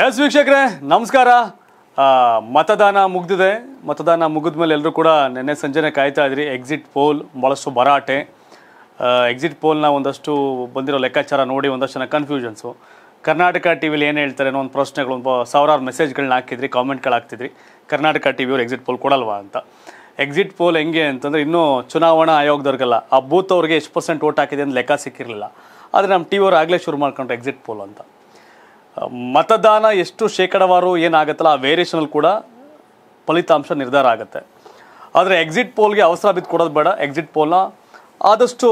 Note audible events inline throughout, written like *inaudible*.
S ವೀಕ್ಷಕರೇ ನಮಸ್ಕಾರ ಮತದಾನ ಮುಗಿದಿದೆ ಮತದಾನ ಮುಗಿದ ಮೇಲೆ ಎಲ್ಲರೂ ಕೂಡ ನಿನ್ನೆ ಸಂಜೆನೆ ಕಾಯ್ತಾ ಇದ್ರಿ ಎಕ್ಸಿಟ್ ಪೋಲ್ ಭಾಳಷ್ಟು ಭರಾಟೆ ಎಕ್ಸಿಟ್ ಪೋಲ್ನ ಒಂದಷ್ಟು ಬಂದಿರೋ ಲೆಕ್ಕಾಚಾರ ನೋಡಿ ಒಂದಷ್ಟು ಜನ ಕನ್ಫ್ಯೂಷನ್ಸು ಕರ್ನಾಟಕ ಟಿ ವಿಲಿ ಏನು ಹೇಳ್ತಾರೆ ಅನ್ನೋ ಒಂದು ಪ್ರಶ್ನೆಗಳು ಒಂದು ಸಾವಿರಾರು ಮೆಸೇಜ್ಗಳನ್ನ ಹಾಕಿದ್ರಿ ಕಾಮೆಂಟ್ಗಳು ಹಾಕ್ತಿದ್ರಿ ಕರ್ನಾಟಕ ಟಿ ವಿಯವ್ರು ಎಕ್ಸಿಟ್ ಪೋಲ್ ಕೊಡಲ್ವಾ ಅಂತ ಎಕ್ಸಿಟ್ ಪೋಲ್ ಹೆಂಗೆ ಅಂತಂದರೆ ಇನ್ನೂ ಚುನಾವಣಾ ಆಯೋಗದವ್ರಿಗೆಲ್ಲ ಆ ಬೂತ್ ಅವ್ರಿಗೆ ಎಷ್ಟು ಪರ್ಸೆಂಟ್ ವೋಟ್ ಹಾಕಿದೆ ಅಂತ ಲೆಕ್ಕ ಸಿಕ್ಕಿರಲಿಲ್ಲ ಆದರೆ ನಮ್ಮ ಟಿ ಆಗಲೇ ಶುರು ಮಾಡ್ಕೊಂಡ್ರು ಎಕ್ಸಿಟ್ ಪೋಲ್ ಅಂತ ಮತದಾನ ಎಷ್ಟು ಶೇಕಡವಾರು ಏನಾಗುತ್ತಲ್ಲ ಆ ವೇರಿಯೇಷನಲ್ಲಿ ಕೂಡ ಫಲಿತಾಂಶ ನಿರ್ಧಾರ ಆಗುತ್ತೆ ಆದರೆ ಎಕ್ಸಿಟ್ ಪೋಲ್ಗೆ ಅವಸರ ಬಿದ್ದು ಕೊಡೋದು ಬೇಡ ಎಕ್ಸಿಟ್ ಪೋಲ್ನ ಆದಷ್ಟು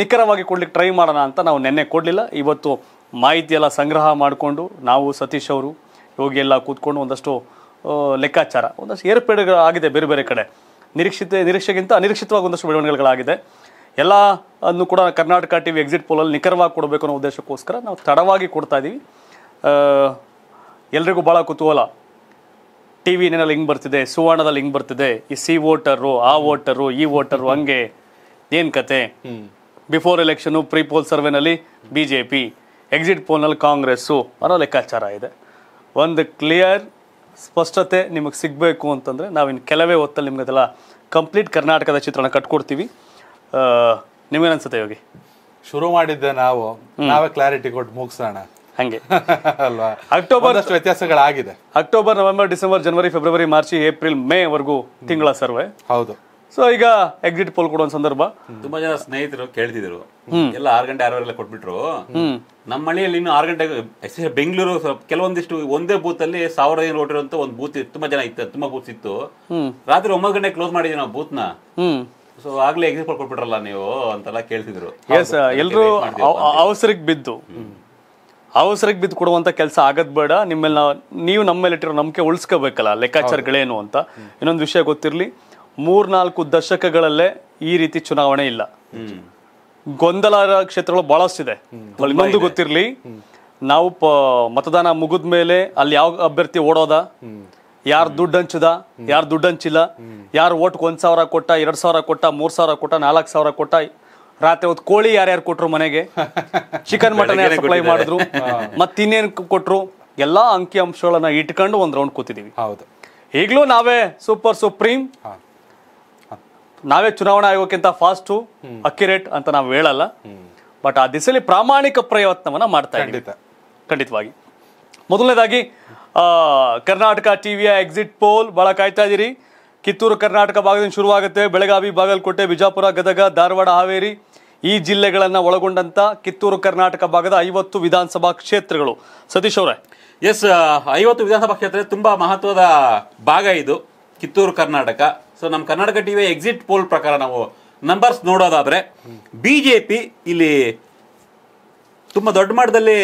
ನಿಖರವಾಗಿ ಕೊಡ್ಲಿಕ್ಕೆ ಟ್ರೈ ಮಾಡೋಣ ಅಂತ ನಾವು ನೆನ್ನೆ ಕೊಡಲಿಲ್ಲ ಇವತ್ತು ಮಾಹಿತಿಯೆಲ್ಲ ಸಂಗ್ರಹ ಮಾಡಿಕೊಂಡು ನಾವು ಸತೀಶ್ ಅವರು ಯೋಗಿ ಎಲ್ಲ ಕೂತ್ಕೊಂಡು ಒಂದಷ್ಟು ಲೆಕ್ಕಾಚಾರ ಒಂದಷ್ಟು ಆಗಿದೆ ಬೇರೆ ಬೇರೆ ಕಡೆ ನಿರೀಕ್ಷಿತ ನಿರೀಕ್ಷೆಗಿಂತ ಅನಿರೀಕ್ಷಿತವಾಗಿ ಒಂದಷ್ಟು ಬೆಳವಣಿಗೆಗಳಾಗಿದೆ ಎಲ್ಲ ಅನ್ನು ಕೂಡ ಕರ್ನಾಟಕ ಟಿ ವಿ ಎಕ್ಸಿಟ್ ಪೋಲಲ್ಲಿ ನಿಖರವಾಗಿ ಕೊಡಬೇಕು ಅನ್ನೋ ಉದ್ದೇಶಕ್ಕೋಸ್ಕರ ನಾವು ತಡವಾಗಿ ಕೊಡ್ತಾ ಇದ್ದೀವಿ ಎಲ್ರಿಗೂ ಭಾಳ ಕುತೂಹಲ ಟಿ ನಿನ್ನಲ್ಲಿ ಹಿಂಗೆ ಬರ್ತಿದೆ ಸುವರ್ಣದಲ್ಲಿ ಹಿಂಗೆ ಬರ್ತಿದೆ ಈ ಸಿ ವೋಟರು ಆ ವೋಟರು ಈ ವೋಟರು ಹಂಗೆ ಏನು ಕತೆ ಬಿಫೋರ್ ಎಲೆಕ್ಷನು ಪ್ರೀ ಪೋಲ್ ಸರ್ವೆನಲ್ಲಿ ಬಿ ಜೆ ಪಿ ಎಕ್ಸಿಟ್ ಪೋಲ್ನಲ್ಲಿ ಕಾಂಗ್ರೆಸ್ಸು ಅನ್ನೋ ಲೆಕ್ಕಾಚಾರ ಇದೆ ಒಂದು ಕ್ಲಿಯರ್ ಸ್ಪಷ್ಟತೆ ನಿಮಗೆ ಸಿಗಬೇಕು ಅಂತಂದರೆ ನಾವಿನ್ನು ಕೆಲವೇ ಹೊತ್ತಲ್ಲಿ ನಿಮಗದೆಲ್ಲ ಕಂಪ್ಲೀಟ್ ಕರ್ನಾಟಕದ ಚಿತ್ರಣ ಕಟ್ಕೊಡ್ತೀವಿ ಅನ್ಸುತ್ತೆ ಯೋಗಿ ಶುರು ಮಾಡಿದ್ದೆ ನಾವು ನಾವೇ ಕ್ಲಾರಿಟಿ ಕೊಟ್ಟು ಮುಗಿಸೋಣ ಹಂಗೆ *laughs* ಅಲ್ವಾ ಅಕ್ಟೋಬರ್ ವ್ಯತ್ಯಾಸಗಳಾಗಿದೆ ಅಕ್ಟೋಬರ್ ನವೆಂಬರ್ ಡಿಸೆಂಬರ್ ಜನವರಿ ಫೆಬ್ರವರಿ ಮಾರ್ಚ್ ಏಪ್ರಿಲ್ ಮೇ ವರೆಗೂ ತಿಂಗಳ ಸರ್ವೆ ಹೌದು ಸೊ ಈಗ ಎಕ್ಸಿಟ್ ಪೋಲ್ ಕೊಡುವ ಸಂದರ್ಭ ತುಂಬಾ ಜನ ಸ್ನೇಹಿತರು ಕೇಳ್ತಿದ್ರು ಎಲ್ಲ ಆರು ಗಂಟೆ ಎಲ್ಲ ಕೊಟ್ಬಿಟ್ರು ನಮ್ಮ ಮನೆಯಲ್ಲಿ ಇನ್ನು ಆರು ಗಂಟೆ ಬೆಂಗಳೂರು ಕೆಲವೊಂದಿಷ್ಟು ಒಂದೇ ಬೂತ್ ಅಲ್ಲಿ ಸಾವಿರದ ಏನು ಓಟಿರುವಂತ ಒಂದ್ ಬೂತ್ ತುಂಬಾ ಜನ ಇತ್ತು ತುಂಬಾ ಬೂತ್ ಇತ್ತು ರಾತ್ರಿ ಒಂಬತ್ತು ಗಂಟೆ ಕ್ಲೋಸ್ ಮಾಡಿದ್ವಿ ನಾವು ಬೂತ್ ಸೊ ಆಗ್ಲೇ ಎಕ್ಸಿಟ್ ಪೋಲ್ ಕೊಟ್ಬಿಟ್ರಲ್ಲ ನೀವು ಅಂತೆಲ್ಲ ಕೇಳ್ತಿದ್ರು ಎಲ್ಲರೂ ಅವಸರಕ್ಕೆ ಬಿದ್ದು ಅವಸರಕ್ಕೆ ಬಿದ್ದು ಕೊಡುವಂತ ಕೆಲಸ ಆಗದ್ ಬೇಡ ನಿಮ್ಮೆಲ್ಲ ನೀವು ನಮ್ಮ ಮೇಲೆ ಇಟ್ಟಿರೋ ನಂಬಿಕೆ ಉಳಿಸ್ಕೋಬೇಕಲ್ಲ ಲೆಕ್ಕಾಚಾರಗಳೇನು ಅಂತ ಇನ್ನೊಂದು ವಿಷಯ ಗೊತ್ತಿರಲಿ ಮೂರ್ನಾಲ್ಕು ದಶಕಗಳಲ್ಲೇ ಈ ರೀತಿ ಚುನಾವಣೆ ಇಲ್ಲ ಗೊಂದಲ ಕ್ಷೇತ್ರಗಳು ಬಹಳಷ್ಟಿದೆ ಇನ್ನೊಂದು ಗೊತ್ತಿರಲಿ ನಾವು ಪ ಮತದಾನ ಮುಗಿದ ಮೇಲೆ ಅಲ್ಲಿ ಯಾವ ಅಭ್ಯರ್ಥಿ ಓಡೋದ ಯಾರು ದುಡ್ಡು ಹಂಚದ ಯಾರು ದುಡ್ಡು ಹಂಚಿಲ್ಲ ಯಾರು ಓಟ್ಗೆ ಒಂದು ಸಾವಿರ ಕೊಟ್ಟ ಎರಡು ಸಾವಿರ ಕೊಟ್ಟ ಮೂರು ಸಾವಿರ ಕೊಟ್ಟ ನಾಲ್ಕು ಸಾವಿರ ಕೊಟ್ಟ ರಾತ್ರಿ ಹೊತ್ತು ಕೋಳಿ ಯಾರ್ಯಾರು ಕೊಟ್ರು ಮನೆಗೆ *laughs* ಚಿಕನ್ ಮಟನ್ ಸಪ್ಲೈ ಮಾಡಿದ್ರು ಮತ್ತಿನ್ನೇನು ಕೊಟ್ರು ಎಲ್ಲಾ ಅಂಕಿ ಅಂಶಗಳನ್ನ ಇಟ್ಕೊಂಡು ಒಂದ್ ರೌಂಡ್ ಕೂತಿದೀವಿ ಹೌದು ಈಗಲೂ ನಾವೇ ಸೂಪರ್ ಸುಪ್ರೀಂ ನಾವೇ ಚುನಾವಣಾ ಆಯೋಗಕ್ಕಿಂತ ಫಾಸ್ಟ್ ಅಕ್ಯುರೇಟ್ ಅಂತ ನಾವು ಹೇಳಲ್ಲ ಬಟ್ ಆ ದಿಸಲಿ ಪ್ರಾಮಾಣಿಕ ಪ್ರಯತ್ನವನ್ನ ಮಾಡ್ತಾ ಇದ್ದೀವಿ ಖಂಡಿತವಾಗಿ ಮೊದಲನೇದಾಗಿ ಕರ್ನಾಟಕ ಟಿವಿಯ ಎಕ್ಸಿಟ್ ಪೋಲ್ ಬಹಳ ಕಾಯ್ತಾ ಇದ್ದೀರಿ ಕಿತ್ತೂರು ಕರ್ನಾಟಕ ಭಾಗದಿಂದ ಶುರುವಾಗುತ್ತೆ ಬೆಳಗಾವಿ ಬಾಗಲಕೋಟೆ ಬಿಜಾಪುರ ಗದಗ ಧಾರವಾಡ ಹಾವೇರಿ ಈ ಜಿಲ್ಲೆಗಳನ್ನು ಒಳಗೊಂಡಂತ ಕಿತ್ತೂರು ಕರ್ನಾಟಕ ಭಾಗದ ಐವತ್ತು ವಿಧಾನಸಭಾ ಕ್ಷೇತ್ರಗಳು ಸತೀಶ್ ಅವರೇ ಎಸ್ ಐವತ್ತು ವಿಧಾನಸಭಾ ಕ್ಷೇತ್ರ ತುಂಬಾ ಮಹತ್ವದ ಭಾಗ ಇದು ಕಿತ್ತೂರು ಕರ್ನಾಟಕ ಸೊ ನಮ್ಮ ಕರ್ನಾಟಕ ಟಿ ಎಕ್ಸಿಟ್ ಪೋಲ್ ಪ್ರಕಾರ ನಾವು ನಂಬರ್ಸ್ ನೋಡೋದಾದ್ರೆ ಬಿಜೆಪಿ ಇಲ್ಲಿ ತುಂಬಾ ದೊಡ್ಡ ಮಟ್ಟದಲ್ಲಿ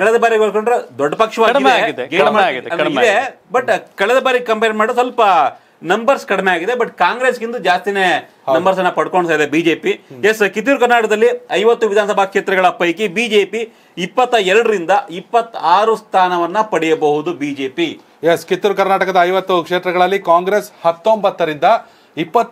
ಕಳೆದ ಬಾರಿ ಹೋಲ್ಕೊಂಡ್ರೆ ದೊಡ್ಡ ಪಕ್ಷವಾಗಿದೆ ಬಟ್ ಕಳೆದ ಬಾರಿ ಕಂಪೇರ್ ಮಾಡೋ ಸ್ವಲ್ಪ ನಂಬರ್ಸ್ ಕಡಿಮೆ ಆಗಿದೆ ಬಟ್ ಕಾಂಗ್ರೆಸ್ ಜಾಸ್ತಿನೇ ನಂಬರ್ಸ್ ಅನ್ನ ಪಡ್ಕೊಳ್ತಾ ಇದೆ ಬಿಜೆಪಿ ಎಸ್ ಕಿತ್ತೂರು ಕರ್ನಾಟಕದಲ್ಲಿ ಐವತ್ತು ವಿಧಾನಸಭಾ ಕ್ಷೇತ್ರಗಳ ಪೈಕಿ ಬಿಜೆಪಿ ಇಪ್ಪತ್ತ ಎರಡರಿಂದ ಆರು ಸ್ಥಾನವನ್ನ ಪಡೆಯಬಹುದು ಬಿಜೆಪಿ ಎಸ್ ಕಿತ್ತೂರು ಕರ್ನಾಟಕದ ಐವತ್ತು ಕ್ಷೇತ್ರಗಳಲ್ಲಿ ಕಾಂಗ್ರೆಸ್ ಹತ್ತೊಂಬತ್ತರಿಂದ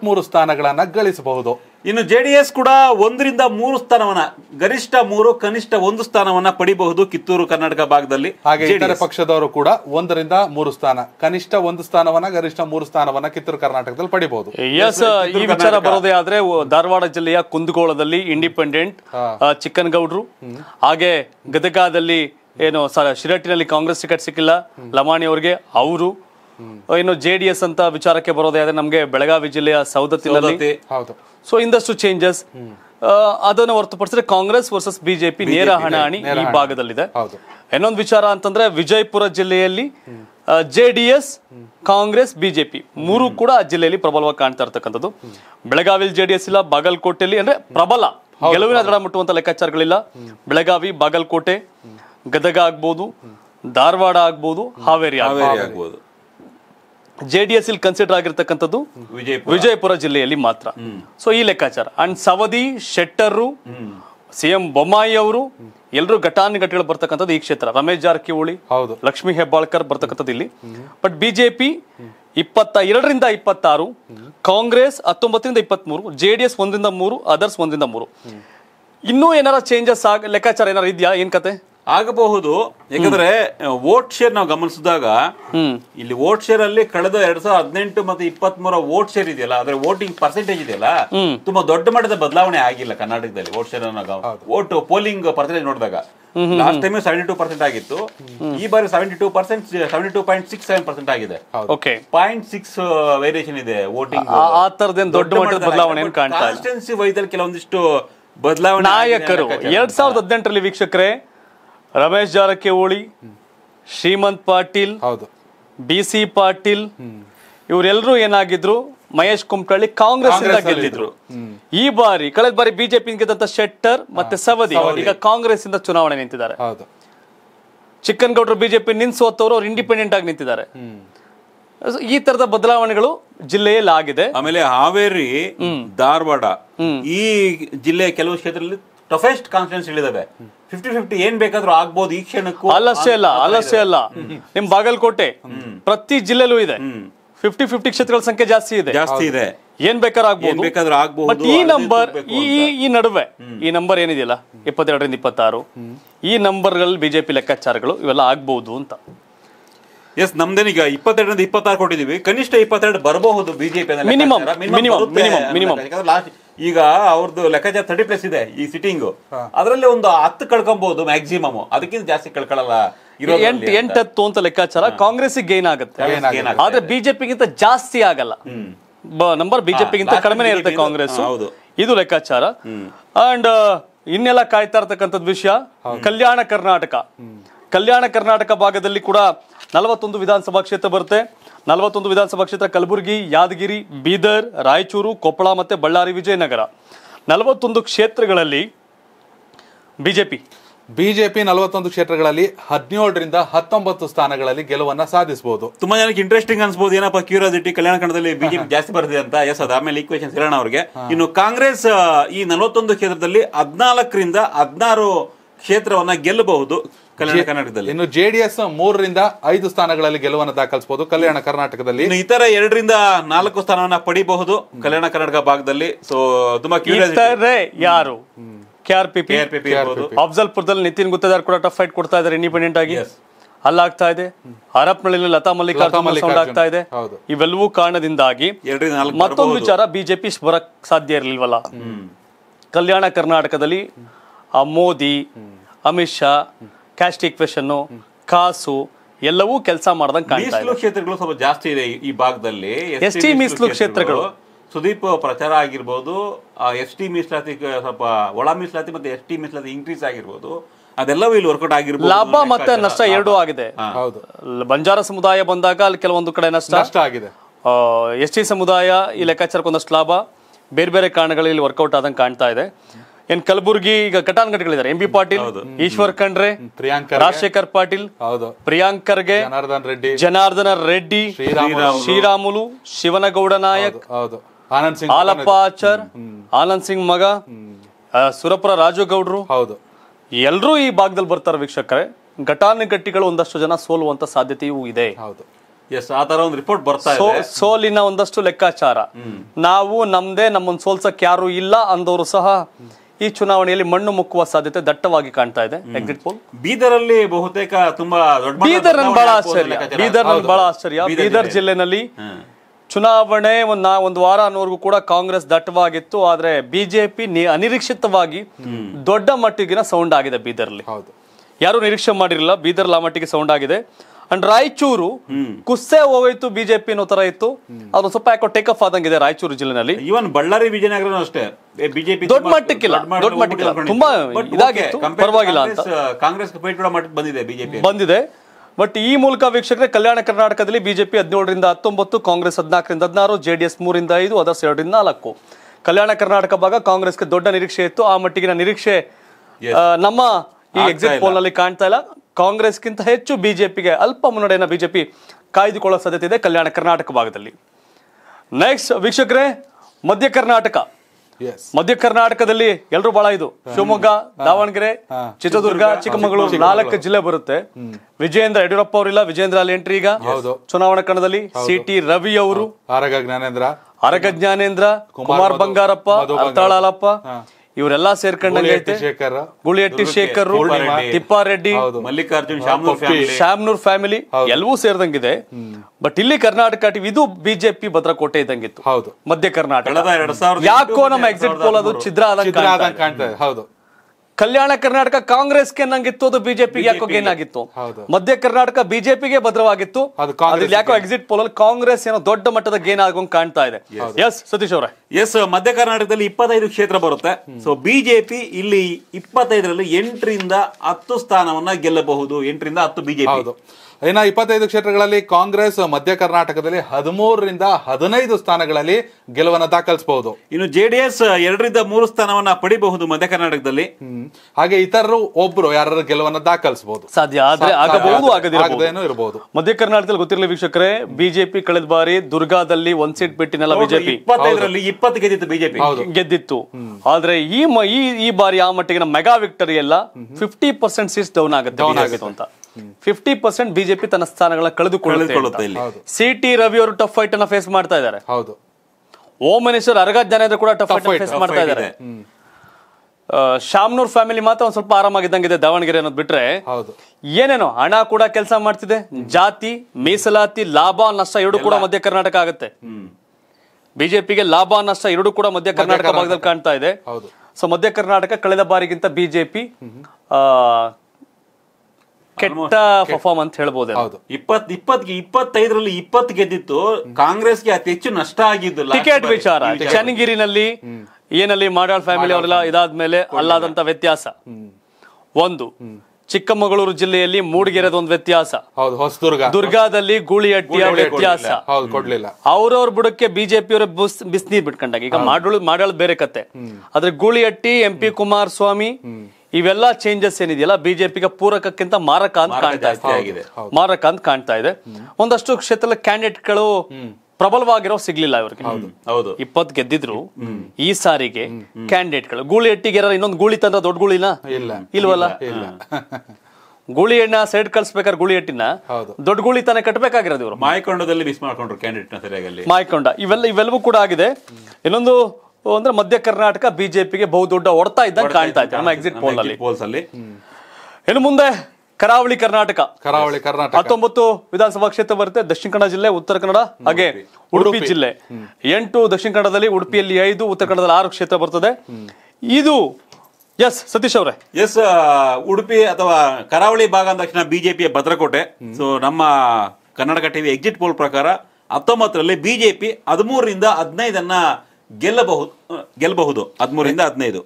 ಮೂರು ಸ್ಥಾನಗಳನ್ನು ಗಳಿಸಬಹುದು ಇನ್ನು ಜೆ ಡಿ ಎಸ್ ಕೂಡ ಒಂದರಿಂದ ಮೂರು ಸ್ಥಾನವನ್ನ ಗರಿಷ್ಠ ಮೂರು ಕನಿಷ್ಠ ಒಂದು ಸ್ಥಾನವನ್ನ ಪಡಿಬಹುದು ಕಿತ್ತೂರು ಕರ್ನಾಟಕ ಭಾಗದಲ್ಲಿ ಹಾಗೆ ಇತರ ಪಕ್ಷದವರು ಕೂಡ ಒಂದರಿಂದ ಮೂರು ಸ್ಥಾನ ಕನಿಷ್ಠ ಒಂದು ಸ್ಥಾನವನ್ನ ಗರಿಷ್ಠ ಮೂರು ಸ್ಥಾನವನ್ನ ಕಿತ್ತೂರು ಕರ್ನಾಟಕದಲ್ಲಿ ಪಡಿಬಹುದು ಈ ವಿಚಾರ ಬರೋದೇ ಆದ್ರೆ ಧಾರವಾಡ ಜಿಲ್ಲೆಯ ಕುಂದಗೋಳದಲ್ಲಿ ಇಂಡಿಪೆಂಡೆಂಟ್ ಚಿಕ್ಕನ್ ಗೌಡ್ರು ಹಾಗೆ ಗದಗದಲ್ಲಿ ಏನು ಶಿರಟ್ಟಿನಲ್ಲಿ ಕಾಂಗ್ರೆಸ್ ಟಿಕೆಟ್ ಸಿಕ್ಕಿಲ್ಲ ಲಮಾಣಿ ಅವರಿಗೆ ಅವರು ಇನ್ನು ಜೆ ಡಿ ಎಸ್ ಅಂತ ವಿಚಾರಕ್ಕೆ ಬರೋದೇ ಆದ್ರೆ ನಮಗೆ ಬೆಳಗಾವಿ ಜಿಲ್ಲೆಯ ಸೌದತ್ತಿನಲ್ಲಿ ಸೊ ಇಂದಷ್ಟು ಚೇಂಜಸ್ ಅದನ್ನು ಹೊರತುಪಡಿಸಿದ್ರೆ ಕಾಂಗ್ರೆಸ್ ವರ್ಸಸ್ ಬಿಜೆಪಿ ನೇರ ಹಣಾಹಣಿ ಈ ಭಾಗದಲ್ಲಿದೆ ಇನ್ನೊಂದು ವಿಚಾರ ಅಂತಂದ್ರೆ ವಿಜಯಪುರ ಜಿಲ್ಲೆಯಲ್ಲಿ J D S Congress BJP ಮೂರು ಕೂಡ ಆ ಜಿಲ್ಲೆಯಲ್ಲಿ ಪ್ರಬಲವಾಗಿ ಕಾಣ್ತಾ ಇರ್ತಕ್ಕಂಥದ್ದು ಬೆಳಗಾವಿಯಲ್ಲಿ ಜೆ ಡಿ ಎಸ್ ಇಲ್ಲ ಬಾಗಲಕೋಟೆಯಲ್ಲಿ ಅಂದ್ರೆ ಪ್ರಬಲ ಗೆಲುವಿನ ದಡ ಮುಟ್ಟುವಂತ ಲೆಕ್ಕಾಚಾರಗಳಿಲ್ಲ ಬೆಳಗಾವಿ ಬಾಗಲಕೋಟೆ ಗದಗ ಆಗ್ಬೋದು ಧಾರವಾಡ ಆಗ್ಬೋದು ಹಾವೇರಿ ಆಗ್ಬೋದು ಜೆ ಡಿ ಎಸ್ ಇಲ್ಲಿ ಕನ್ಸಿಡರ್ ಆಗಿರ್ತಕ್ಕಂಥದ್ದು ವಿಜಯಪುರ ಜಿಲ್ಲೆಯಲ್ಲಿ ಮಾತ್ರ ಸೊ ಈ ಲೆಕ್ಕಾಚಾರ ಅಂಡ್ ಸವದಿ ಶೆಟ್ಟರು ಸಿ ಎಂ ಬೊಮ್ಮಾಯಿ ಅವರು ಎಲ್ಲರೂ ಘಟಾನುಘಟಿಗಳು ಬರ್ತಕ್ಕಂಥದ್ದು ಈ ಕ್ಷೇತ್ರ ರಮೇಶ್ ಜಾರಕಿಹೊಳಿ ಹೌದು ಲಕ್ಷ್ಮೀ ಹೆಬ್ಬಾಳ್ಕರ್ ಬರ್ತಕ್ಕಂಥದ್ದು ಇಲ್ಲಿ ಬಟ್ ಬಿಜೆಪಿ ಇಪ್ಪತ್ತ ಎರಡರಿಂದ ಇಪ್ಪತ್ತಾರು ಕಾಂಗ್ರೆಸ್ ಹತ್ತೊಂಬತ್ತರಿಂದ ಇಪ್ಪತ್ತ್ ಮೂರು ಜೆ ಡಿ ಎಸ್ ಒಂದರಿಂದ ಮೂರು ಅದರ್ಸ್ ಒಂದರಿಂದ ಮೂರು ಇನ್ನೂ ಏನಾರ ಚೇಂಜಸ್ ಆಗ ಲೆಕ್ಕಾಚಾರ ಏನಾರ ಇದೆಯಾ ಏನ್ ಕತೆ ಆಗಬಹುದು ಯಾಕಂದ್ರೆ ವೋಟ್ ಶೇರ್ ನಾವು ಗಮನಿಸಿದಾಗ ಇಲ್ಲಿ ವೋಟ್ ಶೇರ್ ಅಲ್ಲಿ ಕಳೆದ ಎರಡ್ ಸಾವಿರದ ಹದಿನೆಂಟು ಮತ್ತೆ ಇಪ್ಪತ್ತ್ ಮೂರ ವೋಟ್ ಶೇರ್ ಇದೆಯಲ್ಲ ಅಂದ್ರೆ ವೋಟಿಂಗ್ ಪರ್ಸೆಂಟೇಜ್ ಇದೆಯಲ್ಲ ತುಂಬಾ ದೊಡ್ಡ ಮಟ್ಟದ ಬದಲಾವಣೆ ಆಗಿಲ್ಲ ಕರ್ನಾಟಕದಲ್ಲಿ vote share vote polling percentage ನೋಡಿದಾಗ last time seventy two percent ಆಗಿತ್ತು ಈ ಬಾರಿ seventy two percent seventy two point six seven percent ಆಗಿದೆ ಪಾಯಿಂಟ್ ಸಿಕ್ಸ್ ವೇರಿಯೇಷನ್ ಇದೆ ವೋಟಿಂಗ್ ಆ ತರದೇನು ದೊಡ್ಡ ಮಟ್ಟದ ಬದಲಾವಣೆ ಕಾನ್ಸ್ಟೆನ್ಸಿ ವೈದ್ಯರು ಕೆಲವೊಂದಿಷ್ಟು ಬದಲಾವಣೆ ನಾಯಕರು ಎರಡ್ ಸಾವಿರದ ಹದಿನೆಂಟರಲ್ಲಿ ವೀಕ್ಷಕರೇ ರಮೇಶ್ ಜಾರಕಿಹೊಳಿ ಶ್ರೀಮಂತ್ ಪಾಟೀಲ್ ಹೌದು ಬಿ ಸಿ ಪಾಟೀಲ್ ಇವರೆಲ್ಲರೂ ಏನಾಗಿದ್ರು ಮಹೇಶ್ ಕುಮಟಳ್ಳಿ ಕಾಂಗ್ರೆಸ್ ಗೆದ್ದಿದ್ರು ಈ ಬಾರಿ ಕಳೆದ ಬಾರಿ ಬಿಜೆಪಿ ಗೆದ್ದಂತ ಶೆಟ್ಟರ್ ಮತ್ತೆ ಸವದಿ ಈಗ ಕಾಂಗ್ರೆಸ್ ಇಂದ ಚುನಾವಣೆ ನಿಂತಿದ್ದಾರೆ ಚಿಕ್ಕನ್ ಬಿಜೆಪಿ ನಿನ್ ಸೋತವರು ಅವ್ರು ಇಂಡಿಪೆಂಡೆಂಟ್ ಆಗಿ ನಿಂತಿದ್ದಾರೆ ಈ ತರದ ಬದಲಾವಣೆಗಳು ಜಿಲ್ಲೆಯಲ್ಲಿ ಆಗಿದೆ ಆಮೇಲೆ ಹಾವೇರಿ ಧಾರವಾಡ ಈ ಜಿಲ್ಲೆಯ ಕೆಲವು ಕ್ಷೇತ್ರದಲ್ಲಿ ಟಫೆಸ್ಟ್ ಕಾನ್ಸ್ಟೆನ್ಸ್ ಇಳಿದಾವೆ ಫಿಫ್ಟಿ ಫಿಫ್ಟಿ ಏನ್ ಬೇಕಾದ್ರೂ ಆಗ್ಬೋದು ಈ ಕ್ಷಣಕ್ಕೂ ಅಲಸ್ಯ ಅಲ್ಲ ಅಲಸ್ಯ ಅಲ್ಲ ನಿಮ್ ಬಾಗಲಕೋಟೆ ಪ್ರತಿ ಜಿಲ್ಲೆಲ್ಲೂ ಇದೆ ಫಿಫ್ಟಿ ಫಿಫ್ಟಿ ಕ್ಷೇತ್ರಗಳ ಸಂಖ್ಯೆ ಜಾಸ್ತಿ ಇದೆ ಜಾಸ್ತಿ ಇದೆ ಏನ್ ಬೇಕಾದ್ರೂ ಆಗ್ಬೋದು ಬೇಕಾದ್ರೂ ಆಗ್ಬೋದು ಬಟ್ ಈ ನಂಬರ್ ಈ ಈ ನಡುವೆ ಈ ನಂಬರ್ ಏನಿದೆಯಲ್ಲ ಇಪ್ಪತ್ತೆರಡರಿಂದ ಇಪ್ಪತ್ತಾರು ಈ ನಂಬರ್ಗಳಲ್ಲಿ ಬಿಜೆಪಿ ಲೆಕ್ಕಾಚಾರಗಳು ಇವೆಲ್ಲ ಆಗ್ಬಹುದು ಅಂತ ಎಸ್ ನಮ್ದೇನೀಗ ಇಪ್ಪತ್ತೆರಡರಿಂದ ಇಪ್ಪತ್ತಾರು ಕೊಟ್ಟಿದೀವಿ ಕನಿಷ್ಠ ಇಪ್ಪತ್ತೆರಡು ಬರಬಹುದು BJP minimum minimum minimum minimum ಈಗ ಅವ್ರದ್ದು ಲೆಕ್ಕಾಚಾರ ತರ್ಟಿ ಪ್ಲಸ್ ಇದೆ ಈ ಸಿಟಿಂಗ್ ಅದರಲ್ಲಿ ಒಂದು ಹತ್ತು ಕಳ್ಕೊಬಹುದು ಮ್ಯಾಕ್ಸಿಮಮ್ ಅದಕ್ಕಿಂತ ಜಾಸ್ತಿ ಕಳ್ಕೊಳ್ಳಲ್ಲ ಎಂಟು ಎಂಟತ್ತು ಅಂತ ಲೆಕ್ಕಾಚಾರ ಕಾಂಗ್ರೆಸ್ ಗೇನ್ ಆಗುತ್ತೆ ಆದ್ರೆ ಬಿಜೆಪಿಗಿಂತ ಜಾಸ್ತಿ ಆಗಲ್ಲ ನಂಬರ್ ಬಿಜೆಪಿಗಿಂತ ಕಡಿಮೆ ಇರುತ್ತೆ ಕಾಂಗ್ರೆಸ್ ಹೌದು ಇದು ಲೆಕ್ಕಾಚಾರ ಅಂಡ್ ಇನ್ನೆಲ್ಲ ಕಾಯ್ತಾ ಇರತಕ್ಕಂತ ವಿಷಯ ಕಲ್ಯಾಣ ಕರ್ನಾಟಕ ಕಲ್ಯಾಣ ಕರ್ನಾಟಕ ಭಾಗದಲ್ಲಿ ಕೂಡ ನಲವತ್ತೊಂದು ವಿಧಾನಸಭಾ ಕ್ಷೇತ್ರ ಬರುತ್ತೆ ನಲವತ್ತೊಂದು ವಿಧಾನಸಭಾ ಕ್ಷೇತ್ರ ಕಲಬುರಗಿ ಯಾದಗಿರಿ ಬೀದರ್ ರಾಯಚೂರು ಕೊಪ್ಪಳ ಮತ್ತೆ ಬಳ್ಳಾರಿ ವಿಜಯನಗರ ನಲವತ್ತೊಂದು ಕ್ಷೇತ್ರಗಳಲ್ಲಿ ಬಿಜೆಪಿ ಬಿಜೆಪಿ ನಲವತ್ತೊಂದು ಕ್ಷೇತ್ರಗಳಲ್ಲಿ ಹದಿನೇಳರಿಂದ ಹತ್ತೊಂಬತ್ತು ಸ್ಥಾನಗಳಲ್ಲಿ ಗೆಲುವನ್ನ ಸಾಧಿಸಬಹುದು ತುಂಬಾ ಜನಕ್ಕೆ ಇಂಟ್ರೆಸ್ಟಿಂಗ್ ಅನ್ಸಬಹುದು ಏನಪ್ಪ ಕ್ಯೂರಿಯಾಸಿಟಿ ಕಲ್ಯಾಣ ಕಣದಲ್ಲಿ ಬಿಜೆಪಿ ಜಾಸ್ತಿ ಬರ್ತಿದೆ ಅಂತ ಎಸ್ ಆಮೇಲೆ ಈಕ್ವೇಶನ್ ಹೇಳೋಣ ಅವರಿಗೆ ಇನ್ನು ಕಾಂಗ್ರೆಸ್ ಈ ನಲವತ್ತೊಂದು ಕ್ಷೇತ್ರದಲ್ಲಿ ಹದಿನಾಲ್ಕರಿಂದ ಹದಿನಾರು ಕ್ಷೇತ್ರವನ್ನ ಗೆಲ್ಲಬಹುದು ಕಲ್ಯಾಣ ಕರ್ನಾಟಕದಲ್ಲಿ ಇನ್ನು ಜೆಡಿಎಸ್ ಮೂರರಿಂದ ಐದು ಸ್ಥಾನಗಳಲ್ಲಿ ಗೆಲುವನ್ನು ದಾಖಲಿಸಬಹುದು ಕಲ್ಯಾಣ ಕರ್ನಾಟಕದಲ್ಲಿ ಇತರ ಎರಡರಿಂದ ನಾಲ್ಕು ಸ್ಥಾನವನ್ನ ಪಡಿಬಹುದು ಕಲ್ಯಾಣ ಕರ್ನಾಟಕ ಭಾಗದಲ್ಲಿ ಸೊ ತುಂಬಾ ಯಾರು ಕೆಆರ್ಪಿಪಿ ಅಫ್ಜಲ್ಪುರದಲ್ಲಿ ನಿತಿನ್ ಗುತ್ತದಾರ್ ಕೂಡ ಟಫ್ ಫೈಟ್ ಕೊಡ್ತಾ ಇದ್ದಾರೆ ಇಂಡಿಪೆಂಡೆಂಟ್ ಆಗಿ ಅಲ್ಲಾಗ್ತಾ ಇದೆ ಹರಪ್ನಳ್ಳಿ ಲತಾ ಮಲ್ಲಿಕಾರ್ಜುನ್ ಆಗ್ತಾ ಇದೆ ಇವೆಲ್ಲವೂ ಕಾರಣದಿಂದಾಗಿ ಮತ್ತೊಂದು ವಿಚಾರ ಬಿಜೆಪಿ ಬರಕ್ ಸಾಧ್ಯ ಇರಲಿಲ್ವಲ್ಲ ಕಲ್ಯಾಣ ಕರ್ನಾಟಕದಲ್ಲಿ ಮೋದಿ ಅಮಿತ್ ಶಾ ಕ್ಯಾಸ್ಟ್ ಇಕ್ವೇಷನ್ ಕಾಸು ಎಲ್ಲವೂ ಕೆಲಸ ಮಾಡ್ದಂಗೆ ಕಾಣ್ತಾ ಮೀಸಲು ಕ್ಷೇತ್ರಗಳು ಸ್ವಲ್ಪ ಜಾಸ್ತಿ ಇದೆ ಈ- ಭಾಗದಲ್ಲಿ ಎಸ್ ಟಿ ಮೀಸಲು ಕ್ಷೇತ್ರಗಳು. ಸುದೀಪ್ ಪ್ರಚಾರ ಆಗಿರ್ಬೋದು ಎಸ್ ಟಿ ಮೀಸಲಾತಿ ಸ್ವಲ್ಪ ಒಳ ಮೀಸಲಾತಿ ಮತ್ತೆ ಎಸ್ ಟಿ ಮೀಸಲಾತಿ ಇನ್ಕ್ರೀಸ್ ಆಗಿರ್ಬೋದು ಅದೆಲ್ಲವೂ ಇಲ್ಲಿ ವರ್ಕೌಟ್ ಆಗಿರ್ಬೋದು ಲಾಭ ಮತ್ತೆ ನಷ್ಟ ಎರಡೂ ಆಗಿದೆ ಹೌದು ಬಂಜಾರ ಸಮುದಾಯ ಬಂದಾಗ ಅಲ್ಲಿ ಕೆಲವೊಂದು ಕಡೆ ನಷ್ಟ ನಷ್ಟ ಆಗಿದೆ ಎಸ್ ಟಿ ಸಮುದಾಯ ಈ ಲೆಕ್ಕಾಚಾರಕ್ಕೆ ಒಂದಷ್ಟು ಲಾಭ ಬೇರೆ ಬೇರೆ ಕಾರಣಗಳಲ್ಲಿ ವರ್ಕೌಟ್ ಆದಂಗೆ ಕಾಣ್ತಾ ಇದೆ ಏನ್ ಕಲಬುರ್ಗಿ ಈಗ ಘಟಾನುಘಟಿಗಳಿದ್ದಾರೆ ಎಂ ಬಿ ಪಾಟೀಲ್ ಈಶ್ವರ್ ಖಂಡ್ರೆ ಪ್ರಿಯಾಂಕರ್ ರಾಜಶೇಖರ್ ಪಾಟೀಲ್ ಹೌದು ಪ್ರಿಯಾಂಕರ್ಗೆ ಜನಾರ್ದನ್ ರೆಡ್ಡಿ ಜನಾರ್ದನ ರೆಡ್ಡಿ ಶ್ರೀರಾಮುಲು ಶಿವನಗೌಡ ನಾಯಕ್ ಹೌದು ಆನಂದ್ ಸಿಂಗ್ ಹಾಲಪ್ಪ ಆಚಾರ್ ಆನಂದ್ ಸಿಂಗ್ ಮಗ ಸುರಪುರ ರಾಜುಗೌಡ್ರು ಹೌದು ಎಲ್ಲರೂ ಈ ಭಾಗದಲ್ಲಿ ಬರ್ತಾರೆ ವೀಕ್ಷಕರೇ ಘಟಾನುಘಟ್ಟಿಗಳು ಒಂದಷ್ಟು ಜನ ಸೋಲುವಂತ ಸಾಧ್ಯತೆಯೂ ಇದೆ ಹೌದು ಎಸ್ ಆ ತರ ಒಂದು ರಿಪೋರ್ಟ್ ಬರ್ತಾ ಇದೆ ಸೋಲಿನ ಒಂದಷ್ಟು ಲೆಕ್ಕಾಚಾರ ನಾವು ನಮ್ದೇ ನಮ್ಮನ್ನು ಸೋಲ್ಸಕ್ ಯಾರು ಇಲ್ಲ ಅಂದವರು ಸಹ ಈ ಚುನಾವಣೆಯಲ್ಲಿ ಮಣ್ಣು ಮುಕ್ಕುವ ಸಾಧ್ಯತೆ ದಟ್ಟವಾಗಿ ಕಾಣ್ತಾ ಇದೆ ಎಕ್ಸಿಟ್ ಪೋಲ್ ಬೀದರಲ್ಲಿ ಬಹುತೇಕ ತುಂಬಾ ಬೀದರ್ ಬಹಳ ಆಶ್ಚರ್ಯ ಬೀದರ್ ಬಹಳ ಆಶ್ಚರ್ಯ ಬೀದರ್ ಜಿಲ್ಲೆನಲ್ಲಿ ಚುನಾವಣೆ ಒಂದು ಒಂದು ವಾರ ಅನ್ನೋರ್ಗೂ ಕೂಡ ಕಾಂಗ್ರೆಸ್ ದಟ್ಟವಾಗಿತ್ತು ಆದ್ರೆ ಬಿಜೆಪಿ ಅನಿರೀಕ್ಷಿತವಾಗಿ ದೊಡ್ಡ ಮಟ್ಟಿಗಿನ ಸೌಂಡ್ ಆಗಿದೆ ಅಲ್ಲಿ ಯಾರು ನಿರೀಕ್ಷೆ ಮಾಡಿರಲಿಲ್ಲ ಬೀದರ್ ಆ ಮಟ್ಟಿಗೆ ಸೌಂಡ್ ಆಗಿದೆ ಅಂಡ್ ರಾಯಚೂರು ಕುಸ್ಸೆ ಹೋಗೋಯ್ತು ಬಿಜೆಪಿ ಅನ್ನೋ ತರ ಇತ್ತು ಅದೊಂದು ಸ್ವಲ್ಪ ಯಾಕೋ ಟೇಕ್ ಆಫ್ ಆದಂಗಿದೆ ರಾಯಚೂರು ಜಿಲ್ಲೆನಲ್ಲಿ ಈವನ್ ಬಳ್ಳಾರಿ ವಿಜಯನಗರ ಅಷ್ಟೇ ಬಿಜೆಪಿ ದೊಡ್ಡ ಮಟ್ಟಕ್ಕಿಲ್ಲ ದೊಡ್ಡ ಮಟ್ಟಕ್ಕಿಲ್ಲ ತುಂಬಾ ಪರವಾಗಿಲ್ಲ ಅಂತ ಕಾಂಗ್ರೆಸ್ ಕೂಡ ಬಂದಿದೆ ಬಿಜೆಪಿ ಬಂದಿದೆ ಬಟ್ ಈ ಮೂಲಕ ವೀಕ್ಷಕರೇ ಕಲ್ಯಾಣ ಕರ್ನಾಟಕದಲ್ಲಿ ಬಿಜೆಪಿ ಹದಿನೇಳರಿಂದ ಹತ್ತೊಂಬತ್ತು ಕಾಂಗ್ರೆಸ್ ಹದಿನಾಲ್ಕರಿಂದ ಹದಿನಾರು ಜೆಡಿಎಸ್ ಮೂರಿಂದ ಐದು ಅದರ್ಸ್ ಎರಡರಿಂದ ನಾಲ್ಕು ಕಲ್ಯಾಣ ಕರ್ನಾಟಕ ಭಾಗ ಕಾಂಗ್ರೆಸ್ಗೆ ದೊಡ್ಡ ನಿರೀಕ್ಷೆ ಇತ್ತು ಆ ಮಟ್ಟಿಗಿನ ನಿರೀಕ್ಷೆ ನಮ್ಮ ಈ ಎಕ್ಸಿಟ್ ಪೋಲ್ ನಲ್ಲಿ ಕಾಣ್ತಾ ಇಲ್ಲ ಕಾಂಗ್ರೆಸ್ಗಿಂತ ಹೆಚ್ಚು ಬಿಜೆಪಿಗೆ ಅಲ್ಪ ಮುನ್ನಡೆಯನ್ನು ಬಿಜೆಪಿ ಕಾಯ್ದುಕೊಳ್ಳೋ ಸಾಧ್ಯತೆ ಇದೆ ಕಲ್ಯಾಣ ಕರ್ನಾಟಕ ಭಾಗದಲ್ಲಿ ನೆಕ್ಸ್ಟ್ ವೀಕ್ಷಕರೇ ಮಧ್ಯ ಕರ್ನಾಟಕ ಮಧ್ಯ ಕರ್ನಾಟಕದಲ್ಲಿ ಎಲ್ರು ಬಹಳ ಇದು ಶಿವಮೊಗ್ಗ ದಾವಣಗೆರೆ ಚಿತ್ರದುರ್ಗ ಚಿಕ್ಕಮಗಳೂರು ನಾಲ್ಕು ಜಿಲ್ಲೆ ಬರುತ್ತೆ ವಿಜಯೇಂದ್ರ ಯಡಿಯೂರಪ್ಪ ಅವರಿಲ್ಲ ವಿಜೇಂದ್ರ ಅಲ್ಲಿ ಎಂಟ್ರಿ ಈಗ ಚುನಾವಣಾ ಕಣದಲ್ಲಿ ಸಿ ಟಿ ರವಿ ಅವರು ಆರಗ ಜ್ಞಾನೇಂದ್ರ ಆರಗ ಜ್ಞಾನೇಂದ್ರ ಕುಮಾರ್ ಬಂಗಾರಪ್ಪ ಅಂತಾಳಪ್ಪ ಇವರೆಲ್ಲ ಸೇರ್ಕೊಂಡಂಗೆ ಗುಳಿಹಟ್ಟಿ ಶೇಖರ್ ತಿಪ್ಪಾರೆಡ್ಡಿ ಮಲ್ಲಿಕಾರ್ಜುನ್ ಶ್ಯಾಮ್ನೂರ್ ಫ್ಯಾಮಿಲಿ ಎಲ್ಲವೂ ಸೇರ್ದಂಗಿದೆ ಬಟ್ ಇಲ್ಲಿ ಕರ್ನಾಟಕ ಇದು ಬಿಜೆಪಿ ಭದ್ರಕೋಟೆ ಇದ್ದಂಗಿತ್ತು ಹೌದು ಮಧ್ಯ ಕರ್ನಾಟಕ ಯಾಕೋ ನಮ್ಮ ಎಕ್ಸಿಟ್ ಪೋಲ್ ಅದು ಛಿದ್ರ ಆದಂಗೆ ಹೌದು ಕಲ್ಯಾಣ ಕರ್ನಾಟಕ ಕಾಂಗ್ರೆಸ್ಗೆ ನಂಗಿತ್ತು ಅದು ಬಿಜೆಪಿಗೆ ಯಾಕೋ ಗೇನ್ ಆಗಿತ್ತು ಮಧ್ಯ ಕರ್ನಾಟಕ ಬಿಜೆಪಿಗೆ ಭದ್ರವಾಗಿತ್ತು ಯಾಕೋ ಎಕ್ಸಿಟ್ ಪೋಲ್ ಅಲ್ಲಿ ಕಾಂಗ್ರೆಸ್ ಏನೋ ದೊಡ್ಡ ಮಟ್ಟದ ಗೇನ್ ಆಗೋಂಗ್ ಕಾಣ್ತಾ ಇದೆ ಎಸ್ ಸತೀಶ್ ಅವರ ಎಸ್ ಮಧ್ಯ ಕರ್ನಾಟಕದಲ್ಲಿ ಇಪ್ಪತ್ತೈದು ಕ್ಷೇತ್ರ ಬರುತ್ತೆ ಸೊ ಬಿಜೆಪಿ ಇಲ್ಲಿ ಇಪ್ಪತ್ತೈದರಲ್ಲಿ ಎಂಟರಿಂದ ಹತ್ತು ಸ್ಥಾನವನ್ನ ಗೆಲ್ಲಬಹುದು ಎಂಟರಿಂದ ಹತ್ತು ಬಿಜೆಪಿ ಇನ್ನು ಇಪ್ಪತ್ತೈದು ಕ್ಷೇತ್ರಗಳಲ್ಲಿ ಕಾಂಗ್ರೆಸ್ ಮಧ್ಯ ಕರ್ನಾಟಕದಲ್ಲಿ ಹದಿಮೂರರಿಂದ ಹದಿನೈದು ಸ್ಥಾನಗಳಲ್ಲಿ ಗೆಲುವನ್ನು ದಾಖಲಿಸಬಹುದು ಇನ್ನು ಜೆಡಿಎಸ್ ಎರಡರಿಂದ ಮೂರು ಸ್ಥಾನವನ್ನ ಪಡಿಬಹುದು ಮಧ್ಯ ಕರ್ನಾಟಕದಲ್ಲಿ ಹಾಗೆ ಇತರರು ಒಬ್ರು ಯಾರು ಗೆಲುವನ್ನು ದಾಖಲಿಸಬಹುದು ಸಾಧ್ಯ ಆದ್ರೆ ಆಗಬಹುದು ಇರಬಹುದು ಮಧ್ಯ ಕರ್ನಾಟಕದಲ್ಲಿ ಗೊತ್ತಿರಲಿ ವೀಕ್ಷಕರೇ ಬಿಜೆಪಿ ಕಳೆದ ಬಾರಿ ದುರ್ಗಾದಲ್ಲಿ ಒಂದ್ ಸೀಟ್ ಬಿಟ್ಟಿನಲ್ಲ ಬಿಜೆಪಿ ಇಪ್ಪತ್ತು ಗೆದ್ದಿತ್ತು ಬಿಜೆಪಿ ಗೆದ್ದಿತ್ತು ಆದ್ರೆ ಈ ಈ ಬಾರಿ ಆ ಮಟ್ಟಿಗೆ ಮೆಗಾ ವಿಕ್ಟರಿ ಎಲ್ಲ ಫಿಫ್ಟಿ ಪರ್ಸೆಂಟ್ ಸೀಟ್ಸ್ ಡೌನ್ ಆಗುತ್ತೆ ಅಂತ ಫಿಫ್ಟಿ ಪರ್ಸೆಂಟ್ ಬಿಜೆಪಿ ತನ್ನ ಸ್ಥಾನಗಳ ಕಳೆದುಕೊಳ್ಳುತ್ತೆ ಸಿ ಟಿ ರವಿ ಅವರು ಟಫ್ ಫೈಟ್ ಅನ್ನ ಫೇಸ್ ಮಾಡ್ತಾ ಇದ್ದಾರೆ ಹೌದು ಮನೇಶ್ವರ್ ಕೂಡ ಟಫ್ ಫೈಟ್ ಫೇಸ್ ಮಾಡ್ತಾ ಇದ್ದಾರೆ ಶಾಮ್ನೂರ್ ಫ್ಯಾಮಿಲಿ ಮಾತ್ರ ಒಂದ್ ಸ್ವಲ್ಪ ಆರಾಮಾಗಿದ್ದಂಗಿದೆ ದಾವಣಗೆರೆ ಅನ್ನೋದು ಬಿಟ್ರೆ ಏನೇನೋ ಹಣ ಕೂಡ ಕೆಲಸ ಮಾಡ್ತಿದೆ ಜಾತಿ ಮೀಸಲಾತಿ ಲಾಭ ನಷ್ಟ ಎರಡು ಕೂಡ ಮಧ್ಯ ಕರ್ನಾಟಕ ಆಗುತ್ತೆ ಬಿಜೆಪಿಗೆ ಲಾಭ ನಷ್ಟ ಎರಡು ಕೂಡ ಮಧ್ಯ ಕರ್ನಾಟಕ ಭಾಗದಲ್ಲಿ ಕಾಣ್ತಾ ಇದೆ ಸೊ ಮಧ್ಯ ಕರ್ನಾಟಕ ಕಳೆದ ಬಾರಿಗಿಂತ ಬಿಜೆಪಿ ಕೆಟ್ಟ ಪರ್ಫಾರ್ಮ್ ಅಂತ ಹೇಳ್ಬೋದು ಹೌದು ಇಪ್ಪತ್ ಇಪ್ಪತ್ ಇಪ್ಪತ್ತೈದರಲ್ಲಿ ಇಪ್ಪತ್ ಗೆದ್ದಿತ್ತು ಕಾಂಗ್ರೆಸ್ಗೆ ಅತಿ ಹೆಚ್ಚು ನಷ್ಟ ಆಗಿದ್ದು ಟಿಕೆಟ್ ವಿಚಾರ ಚನ್ನಗಿರಿನಲ್ಲಿ ಏನಲ್ಲಿ ಮಾಡಾಳ್ ಫ್ಯಾಮಿಲಿ ಅವರೆಲ್ಲ ಇದಾದ್ಮೇಲೆ ಅಲ್ಲಾದಂತ ವ್ಯತ್ಯಾಸ ಒಂದು ಚಿಕ್ಕಮಗಳೂರು ಜಿಲ್ಲೆಯಲ್ಲಿ ಮೂಡಿಗೆರೆದ ಒಂದು ವ್ಯತ್ಯಾಸ ದುರ್ಗಾದಲ್ಲಿ ಗೂಳಿಹಟ್ಟಿಯ ವ್ಯತ್ಯಾಸ ಅವ್ರವ್ರ ಬುಡಕ್ಕೆ ಬಿಜೆಪಿಯವರ ಬಿಸಿನೀರ್ ಬಿಟ್ಕೊಂಡಾಗ ಈಗ ಮಾಡಾಳ್ ಮಾಡಾಳ್ ಬೇರೆ ಕತೆ ಆದ್ರೆ ಗೂಳಿಹಟ್ಟಿ ಎಂ ಪಿ ಕುಮಾರಸ್ವಾಮಿ ಇವೆಲ್ಲ ಚೇಂಜಸ್ ಏನಿದೆಯಲ್ಲ ಬಿಜೆಪಿಗೆ ಪೂರಕಕ್ಕಿಂತ ಮಾರಕ ಅಂತ ಕಾಣ್ತಾ ಇದೆ ಮಾರಕ ಅಂತ ಕಾಣ್ತಾ ಇದೆ ಒಂದಷ್ಟು ಕ್ಷೇತ್ರದ ಕ್ಯಾಂಡಿಡೇಟ್ಗಳು ಪ್ರಬಲವಾಗಿರೋ ಸಿಗ್ಲಿಲ್ಲ ಇವ್ರಿಗೆ ಹೌದು ಇಪ್ಪತ್ ಗೆದ್ದಿದ್ರು ಈ ಸಾರಿಗೆ ಕ್ಯಾಂಡಿಡೇಟ್ಗಳು ಗೂಳಿ ಎಟ್ಟಿಗೆ ಇನ್ನೊಂದು ಗೂಳಿ ತಂದ್ರ ದೊಡ್ಡ ಗೂಳಿನ ಇಲ್ವಲ್ಲ *laughs* ಗೂಳಿ ಎಣ್ಣ ಸೈಡ್ ಕಳ್ಸ್ಬೇಕಾದ್ರೆ ಗುಳಿ ಎಟ್ಟಿನ ದೊಡ್ಡ ಗೂಳಿ ತಾನೇ ಕಟ್ಟಬೇಕಾಗಿರೋದು ಇವರು ಮಾಯಕೊಂಡದಲ್ಲಿ ಮಿಸ್ ಮಾಡ್ಕೊಂಡ್ರು ಕ್ಯಾಂಡಿಡೇಟ್ ಮಾಯಕೊಂಡ ಇವೆಲ್ಲ ಇವೆಲ್ಲವೂ ಕೂಡ ಆಗಿದೆ ಇನ್ನೊಂದು ಅಂದ್ರೆ ಮಧ್ಯ ಕರ್ನಾಟಕ ಬಿಜೆಪಿಗೆ ಬಹುದೊಡ್ಡ ಹೊಡೆತ ಇದ್ದಂಗೆ ಕಾಣ್ತಾ ಇದೆ ನಮ್ಮ ಎಕ್ಸಿಟ್ ಪೋಲ್ ಅಲ್ಲಿ ಪೋಲ್ಸ್ ಅಲ್ಲಿ ಇನ್ನು ಮುಂದೆ ಕರಾವಳಿ ಕರ್ನಾಟಕ ಕರಾವಳಿ ಕರ್ನಾಟಕ ಹತ್ತೊಂಬತ್ತು ವಿಧಾನಸಭಾ ಕ್ಷೇತ್ರ ಬರುತ್ತೆ ದಕ್ಷಿಣ ಕನ್ನಡ ಜಿಲ್ಲೆ ಉತ್ತರ ಕನ್ನಡ ಹಾಗೆ ಉಡುಪಿ ಜಿಲ್ಲೆ ಎಂಟು ದಕ್ಷಿಣ ಕನ್ನಡದಲ್ಲಿ ಉಡುಪಿಯಲ್ಲಿ ಐದು ಉತ್ತರ ಕನ್ನಡದಲ್ಲಿ ಆರು ಕ್ಷೇತ್ರ ಬರ್ತದೆ ಇದು ಎಸ್ ಸತೀಶ್ ಅವರೇ ಎಸ್ ಉಡುಪಿ ಅಥವಾ ಕರಾವಳಿ ಭಾಗ ಅಂದ ಬಿಜೆಪಿಯ ಭದ್ರಕೋಟೆ ಸೊ ನಮ್ಮ ಕನ್ನಡಕ ಟಿವಿ ಎಕ್ಸಿಟ್ ಪೋಲ್ ಪ್ರಕಾರ ಹತ್ತೊಂಬತ್ತರಲ್ಲಿ ಬಿಜೆಪಿ ಹದಿಮೂರರಿಂದ ಹದಿನೈದನ್ನ ಗೆಲ್ಲಬಹುದು ಗೆಲ್ಲಬಹುದು ಹದಿಮೂರಿಂದ ಹದಿನೈದು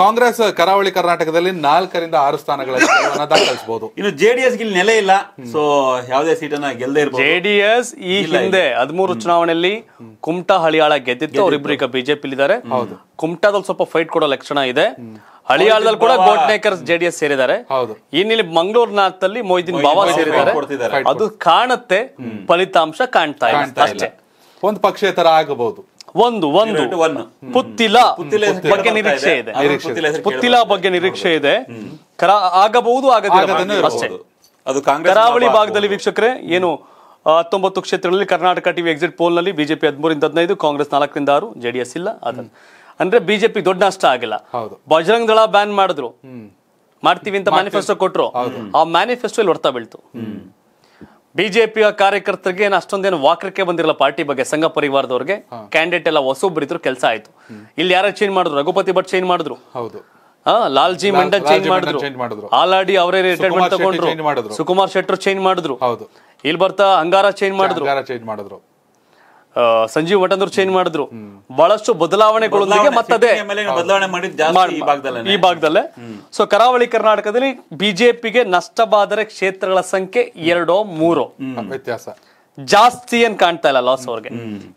ಕಾಂಗ್ರೆಸ್ ಕರಾವಳಿ ಕರ್ನಾಟಕದಲ್ಲಿ ನಾಲ್ಕರಿಂದ ಆರು ಸ್ಥಾನಗಳನ್ನು ದಾಖಲಿಸಬಹುದು ಇನ್ನು ಜೆಡಿಎಸ್ ಇಲ್ಲಿ ನೆಲೆ ಇಲ್ಲ ಸೊ ಯಾವುದೇ ಸೀಟನ್ನ ಗೆಲ್ಲದೇ ಇರಬಹುದು ಜೆಡಿಎಸ್ ಈ ಹಿಂದೆ ಹದಿಮೂರು ಚುನಾವಣೆಯಲ್ಲಿ ಕುಮಟಾ ಹಳಿಯಾಳ ಗೆದ್ದಿತ್ತು ಅವರಿಬ್ಬರು ಈಗ ಬಿಜೆಪಿ ಇದ್ದಾರೆ ಕುಮಟಾದಲ್ಲಿ ಸ್ವಲ್ಪ ಫೈಟ್ ಕೊಡೋ ಲಕ್ಷಣ ಇದೆ ಹಳಿಯಾಳದಲ್ಲಿ ಕೂಡ ಗೋಟ್ನೇಕರ್ ಜೆಡಿಎಸ್ ಸೇರಿದ್ದಾರೆ ಇನ್ನಿಲ್ಲಿ ಮಂಗಳೂರು ನಾರ್ತ್ ಅಲ್ಲಿ ಮೊಯ್ದೀನ್ ಬಾಬಾ ಸೇರಿದ್ದಾರೆ ಅದು ಕಾಣುತ್ತೆ ಫಲಿತಾಂಶ ಕಾಣ್ತಾ ಇದೆ ಅಷ್ಟೇ ಒಂದು ಪಕ್ಷೇತರ ಆಗಬಹುದು ಒಂದು ಒಂದು ಪುತ್ತಿಲ ಬಗ್ಗೆ ನಿರೀಕ್ಷೆ ಇದೆ ಪುತ್ತಿಲ ಬಗ್ಗೆ ನಿರೀಕ್ಷೆ ಇದೆ ಆಗಬಹುದು ಅದು ಕರಾವಳಿ ಭಾಗದಲ್ಲಿ ವೀಕ್ಷಕರೇ ಏನು ಹತ್ತೊಂಬತ್ತು ಕ್ಷೇತ್ರಗಳಲ್ಲಿ ಕರ್ನಾಟಕ ಟಿವಿ ಎಕ್ಸಿಟ್ ಪೋಲ್ ನಲ್ಲಿ ಬಿಜೆಪಿ ಹದಿಮೂರಿಂದ ಹದಿನೈದು ಕಾಂಗ್ರೆಸ್ ನಾಲ್ಕರಿಂದ ಆರು ಜೆಡಿಎಸ್ ಇಲ್ಲ ಅದನ್ನ ಅಂದ್ರೆ ಬಿಜೆಪಿ ದೊಡ್ಡ ನಷ್ಟ ಆಗಿಲ್ಲ ಬಜರಂಗ್ ದಳ ಬ್ಯಾನ್ ಮಾಡಿದ್ರು ಮಾಡ್ತೀವಿ ಅಂತ ಮ್ಯಾನಿಫೆಸ್ಟೋ ಕೊಟ್ರು ಆ ಮ್ಯಾನಿಫೆಸ್ಟೋ ಇಲ್ಲಿ ಹೊಡ್ತಾ ಬೀಳ್ತು ಬಿಜೆಪಿಯ ಕಾರ್ಯಕರ್ತರಿಗೆ ಏನು ಅಷ್ಟೊಂದೇನು ವಾಕ್ರಕ್ಕೆ ಬಂದಿರಲ್ಲ ಪಾರ್ಟಿ ಬಗ್ಗೆ ಸಂಘ ಪರಿವಾರದವ್ರಿಗೆ ಕ್ಯಾಂಡಿಡೇಟ್ ಎಲ್ಲ ಹೊಸೊಬ್ಬರಿದ್ರು ಕೆಲಸ ಆಯ್ತು ಇಲ್ಲಿ ಯಾರು ಚೇಂಜ್ ಮಾಡಿದ್ರು ರಘುಪತಿ ಭಟ್ ಚೇಂಜ್ ಮಾಡಿದ್ರು ಹೌದು ಲಾಲ್ಜಿ ಮಂಡನ್ ಚೇಂಜ್ ಮಾಡಿದ್ರು ಆಲಾಡಿ ಅವರೇ ರಿಟೈರ್ಮೆಂಟ್ ತಗೊಂಡ್ರು ಸುಕುಮಾರ್ ಶೆಟ್ಟರ್ ಚೇಂಜ್ ಮಾಡಿದ್ರು ಹೌದು ಇಲ್ಲಿ ಬರ್ತಾ ಅಂಗಾರ ಚೇಂಜ್ ಮಾಡಿದ್ರು ಚೇಂಜ್ ಮಾಡಿದ್ರು ಸಂಜೀವ್ ಮಠಂದ್ರು ಚೇಂಜ್ ಮಾಡಿದ್ರು ಬಹಳಷ್ಟು ಬದಲಾವಣೆ ಈ ಭಾಗದಲ್ಲೇ ಸೊ ಕರಾವಳಿ ಕರ್ನಾಟಕದಲ್ಲಿ ಬಿಜೆಪಿಗೆ ನಷ್ಟವಾದರೆ ಕ್ಷೇತ್ರಗಳ ಸಂಖ್ಯೆ ಎರಡೋ ಮೂರೋ ವ್ಯತ್ಯಾಸ ಜಾಸ್ತಿ ಏನ್ ಕಾಣ್ತಾ ಇಲ್ಲ ಲಾಸ್ ಅವ್ರಿಗೆ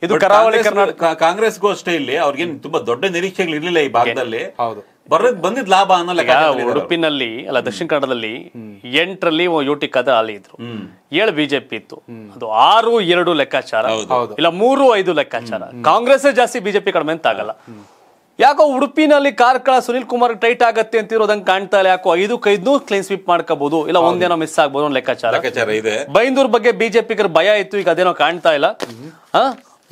ಇದು ಕರಾವಳಿ ಕರ್ನಾಟಕ ಕಾಂಗ್ರೆಸ್ಗೂ ಅಷ್ಟೇ ಇಲ್ಲಿ ಅವ್ರಿಗೆ ತುಂಬಾ ದೊಡ್ಡ ನಿರೀಕ್ಷೆಗಳು ಇರ್ಲಿಲ್ಲ ಈ ಭಾಗದಲ್ಲಿ ಹೌದು ಬರೋದ್ ಬಂದಿದ್ ಲಾಭ ಅನ್ನೋ ಉಡುಪಿನಲ್ಲಿ ಅಲ್ಲ ದಕ್ಷಿಣ ಕನ್ನಡದಲ್ಲಿ ಎಂಟರಲ್ಲಿ ಯೂಟಿ ಕದ ಅಲ್ಲಿ ಇದ್ರು ಏಳು ಬಿಜೆಪಿ ಇತ್ತು ಅದು ಆರು ಎರಡು ಲೆಕ್ಕಾಚಾರ ಇಲ್ಲ ಮೂರು ಐದು ಲೆಕ್ಕಾಚಾರ ಕಾಂಗ್ರೆಸ್ ಜಾಸ್ತಿ ಬಿಜೆಪಿ ಕಡಿಮೆ ಅಂತ ಆಗಲ್ಲ ಯಾಕೋ ಉಡುಪಿನಲ್ಲಿ ಕಾರ್ಕಳ ಸುನಿಲ್ ಕುಮಾರ್ ಟೈಟ್ ಆಗತ್ತೆ ಅಂತಿರೋದಂಗೆ ಕಾಣ್ತಾ ಇಲ್ಲ ಯಾಕೋ ಐದು ಕೈದ್ನು ಕ್ಲೀನ್ ಸ್ವೀಪ್ ಮಾಡ್ಕೋಬಹುದು ಇಲ್ಲ ಒಂದೇನೋ ಮಿಸ್ ಆಗ್ಬೋದು ಲೆಕ್ಕಾಚಾರ ಬೈಂದೂರ್ ಬಗ್ಗೆ ಬಿಜೆಪಿಗರ ಭಯ ಇತ್ತು ಈಗ ಅದೇನೋ ಕಾಣ್ತಾ ಇಲ್ಲ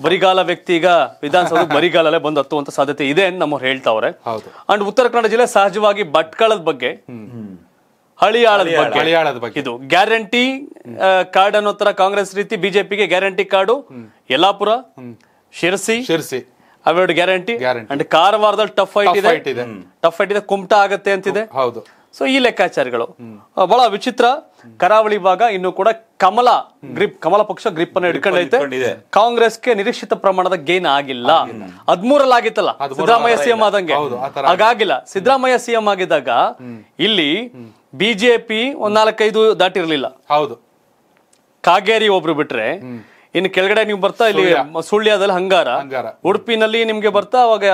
ಬರಿಗಾಲ ವ್ಯಕ್ತಿ ಈಗ ವಿಧಾನಸೌಧ ಬರಿಗಾಲಲ್ಲೇ ಬಂದು ಹತ್ತುವಂತ ಸಾಧ್ಯತೆ ಇದೆ ಅಂತ ನಮ್ಮವ್ರು ಹೇಳ್ತಾವ್ರೆ ಅಂಡ್ ಉತ್ತರ ಕನ್ನಡ ಜಿಲ್ಲೆ ಸಹಜವಾಗಿ ಭಟ್ಕಳದ ಬಗ್ಗೆ ಹಳಿಯಾಳದ ಬಗ್ಗೆ ಇದು ಗ್ಯಾರಂಟಿ ಕಾರ್ಡ್ ಅನ್ನೋ ತರ ಕಾಂಗ್ರೆಸ್ ರೀತಿ ಬಿಜೆಪಿಗೆ ಗ್ಯಾರಂಟಿ ಕಾರ್ಡು ಯಲ್ಲಾಪುರ ಶಿರ್ಸಿ ಶಿರ್ಸಿ ಅವೆರಡು ಗ್ಯಾರಂಟಿ ಅಂಡ್ ಕಾರವಾರದಲ್ಲಿ ಟಫ್ ಫೈಟ್ ಇದೆ ಟಫ್ ಫೈಟ್ ಇದೆ ಕುಮಟಾ ಆಗತ್ತೆ ಅಂತಿದೆ ಹೌದು ಸೊ ಈ ಲೆಕ್ಕಾಚಾರಗಳು ಬಹಳ ವಿಚಿತ್ರ ಕರಾವಳಿ ಭಾಗ ಇನ್ನು ಕೂಡ ಕಮಲ ಗ್ರಿಪ್ ಕಮಲ ಪಕ್ಷ ಗ್ರಿಪ್ ಅನ್ನು ಹಿಡ್ಕೊಂಡೈತೆ ಕಾಂಗ್ರೆಸ್ಗೆ ನಿರೀಕ್ಷಿತ ಪ್ರಮಾಣದ ಗೇನ್ ಆಗಿಲ್ಲ ಹದ್ಮೂರಲ್ಲಿ ಆಗಿತ್ತಲ್ಲ ಸಿದ್ದರಾಮಯ್ಯ ಸಿಎಂ ಆದಂಗೆ ಹಾಗಾಗಿಲ್ಲ ಸಿದ್ದರಾಮಯ್ಯ ಸಿಎಂ ಆಗಿದ್ದಾಗ ಇಲ್ಲಿ ಬಿಜೆಪಿ ಒಂದ್ ನಾಲ್ಕೈದು ದಾಟಿರ್ಲಿಲ್ಲ ಹೌದು ಕಾಗೇರಿ ಒಬ್ರು ಬಿಟ್ರೆ ಇನ್ನು ಕೆಳಗಡೆ ನೀವು ಬರ್ತಾ ಇಲ್ಲಿ ಸುಳ್ಯದಲ್ಲಿ ಹಂಗಾರ ಉಡುಪಿನಲ್ಲಿ ನಿಮ್ಗೆ ಬರ್ತಾ ಅವಾಗ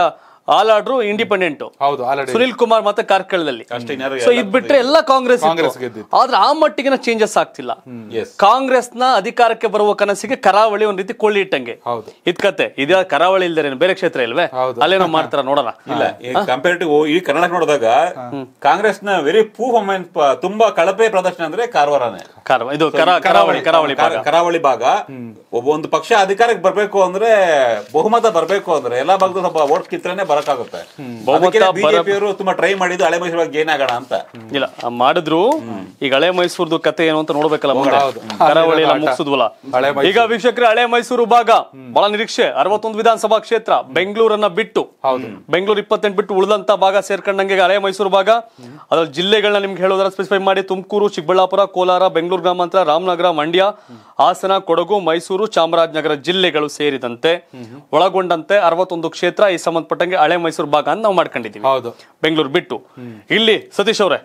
all order independent Sunil Kumar ಮತ್ತೆ ಕಾರ್ಕಳದಲ್ಲಿ ಸೊ ಇದ್ ಬಿಟ್ರೆ ಎಲ್ಲ ಕಾಂಗ್ರೆಸ್ ಆದ್ರೆ ಆ ಮಟ್ಟಿಗೆ ಚೇಂಜಸ್ ಆಗ್ತಿಲ್ಲ ಕಾಂಗ್ರೆಸ್ ನ ಅಧಿಕಾರಕ್ಕೆ ಬರುವ ಕನಸಿಗೆ ಕರಾವಳಿ ಒಂದ್ ರೀತಿ ಕೊಳ್ಳಿ ಇಟ್ಟಂಗೆ ಇದ್ ಕತೆ ಇದ ಕರಾವಳಿ ಇಲ್ದೇನೆ ಬೇರೆ ಕ್ಷೇತ್ರ ಇಲ್ವೇ ಅಲ್ಲೇ ಮಾಡ್ತಾರ ನೋಡೋಣ ಇಲ್ಲ ಟು ಈ ಕರ್ನಾಟಕ ನೋಡಿದಾಗ ಕಾಂಗ್ರೆಸ್ ನ ವೆರಿ ಪೂ ತುಂಬಾ ಕಳಪೆ ಪ್ರದರ್ಶನ ಅಂದ್ರೆ ಕಾರವಾರನೇ ಇದು ಕರಾವಳಿ ಕರಾವಳಿ ಕರಾವಳಿ ಭಾಗ ಒಂದು ಪಕ್ಷ ಅಧಿಕಾರಕ್ಕೆ ಬರ್ಬೇಕು ಅಂದ್ರೆ ಬಹುಮತ ಬರ್ಬೇಕು ಅಂದ್ರೆ ಎಲ್ಲಾ ಭಾಗದ ಸ್ವಲ್ಪ ವೋಟ್ ಕಿತ್ರನೇ ಬರ ಬಿಜೆಪಿ ಅವರು ತುಂಬಾ ಟ್ರೈ ಮಾಡಿದ್ದು ಹಳೆ ಮೈಸೂರು ಬಗ್ಗೆ ಅಂತ ಇಲ್ಲ ಮಾಡಿದ್ರು ಈಗ ಹಳೆ ಮೈಸೂರ್ದು ಕತೆ ಏನು ಅಂತ ನೋಡ್ಬೇಕಲ್ಲ ಕರಾವಳಿ ಮುಗಿಸಿದ್ವಲ್ಲ ಈಗ ವೀಕ್ಷಕರ ಹಳೆ ಮೈಸೂರು ಭಾಗ ಬಹಳ ನಿರೀಕ್ಷೆ ಅರವತ್ತೊಂದು ವಿಧಾನಸಭಾ ಕ್ಷೇತ್ರ ಬೆಂಗಳೂರನ್ನ ಬಿಟ್ಟು ಬೆಂಗಳೂರು ಇಪ್ಪತ್ತೆಂಟು ಬಿಟ್ಟು ಉಳಿದಂತ ಭಾಗ ಸೇರ್ಕೊಂಡಂಗೆ ಹಳೆ ಮೈಸೂರು ಭಾಗ ಅದ್ರ ಜಿಲ್ಲೆಗಳನ್ನ ನಿಮ್ಗೆ ಹೇಳೋದ್ರ ಸ್ಪೆಸಿಫೈ ಮಾಡಿ ತುಮಕೂರು ಚಿಕ್ಕಬಳ್ಳಾಪುರ ಕೋಲಾರ ಬೆಂಗಳೂರು ಗ್ರಾಮಾಂತರ ರಾಮನಗರ ಮಂಡ್ಯ ಹಾಸನ ಕೊಡಗು ಮೈಸೂರು ಚಾಮರಾಜನಗರ ಜಿಲ್ಲೆಗಳು ಸೇರಿದಂತೆ ಒಳಗೊಂಡಂತೆ ಅರವತ್ತೊಂದು ಕ್ಷೇತ್ರ ಈ ಸಂಬಂಧಪಟ್ಟಂಗೆ ಹಳೆ ಮೈಸೂರು ಭಾಗ ಅಂತ ನಾವು ಮಾಡ್ಕೊಂಡಿದ್ದೀವಿ ಹೌದು ಬೆಂಗಳೂರು ಬಿಟ್ಟು ಇಲ್ಲಿ ಸತೀಶ್ ಅವರೇ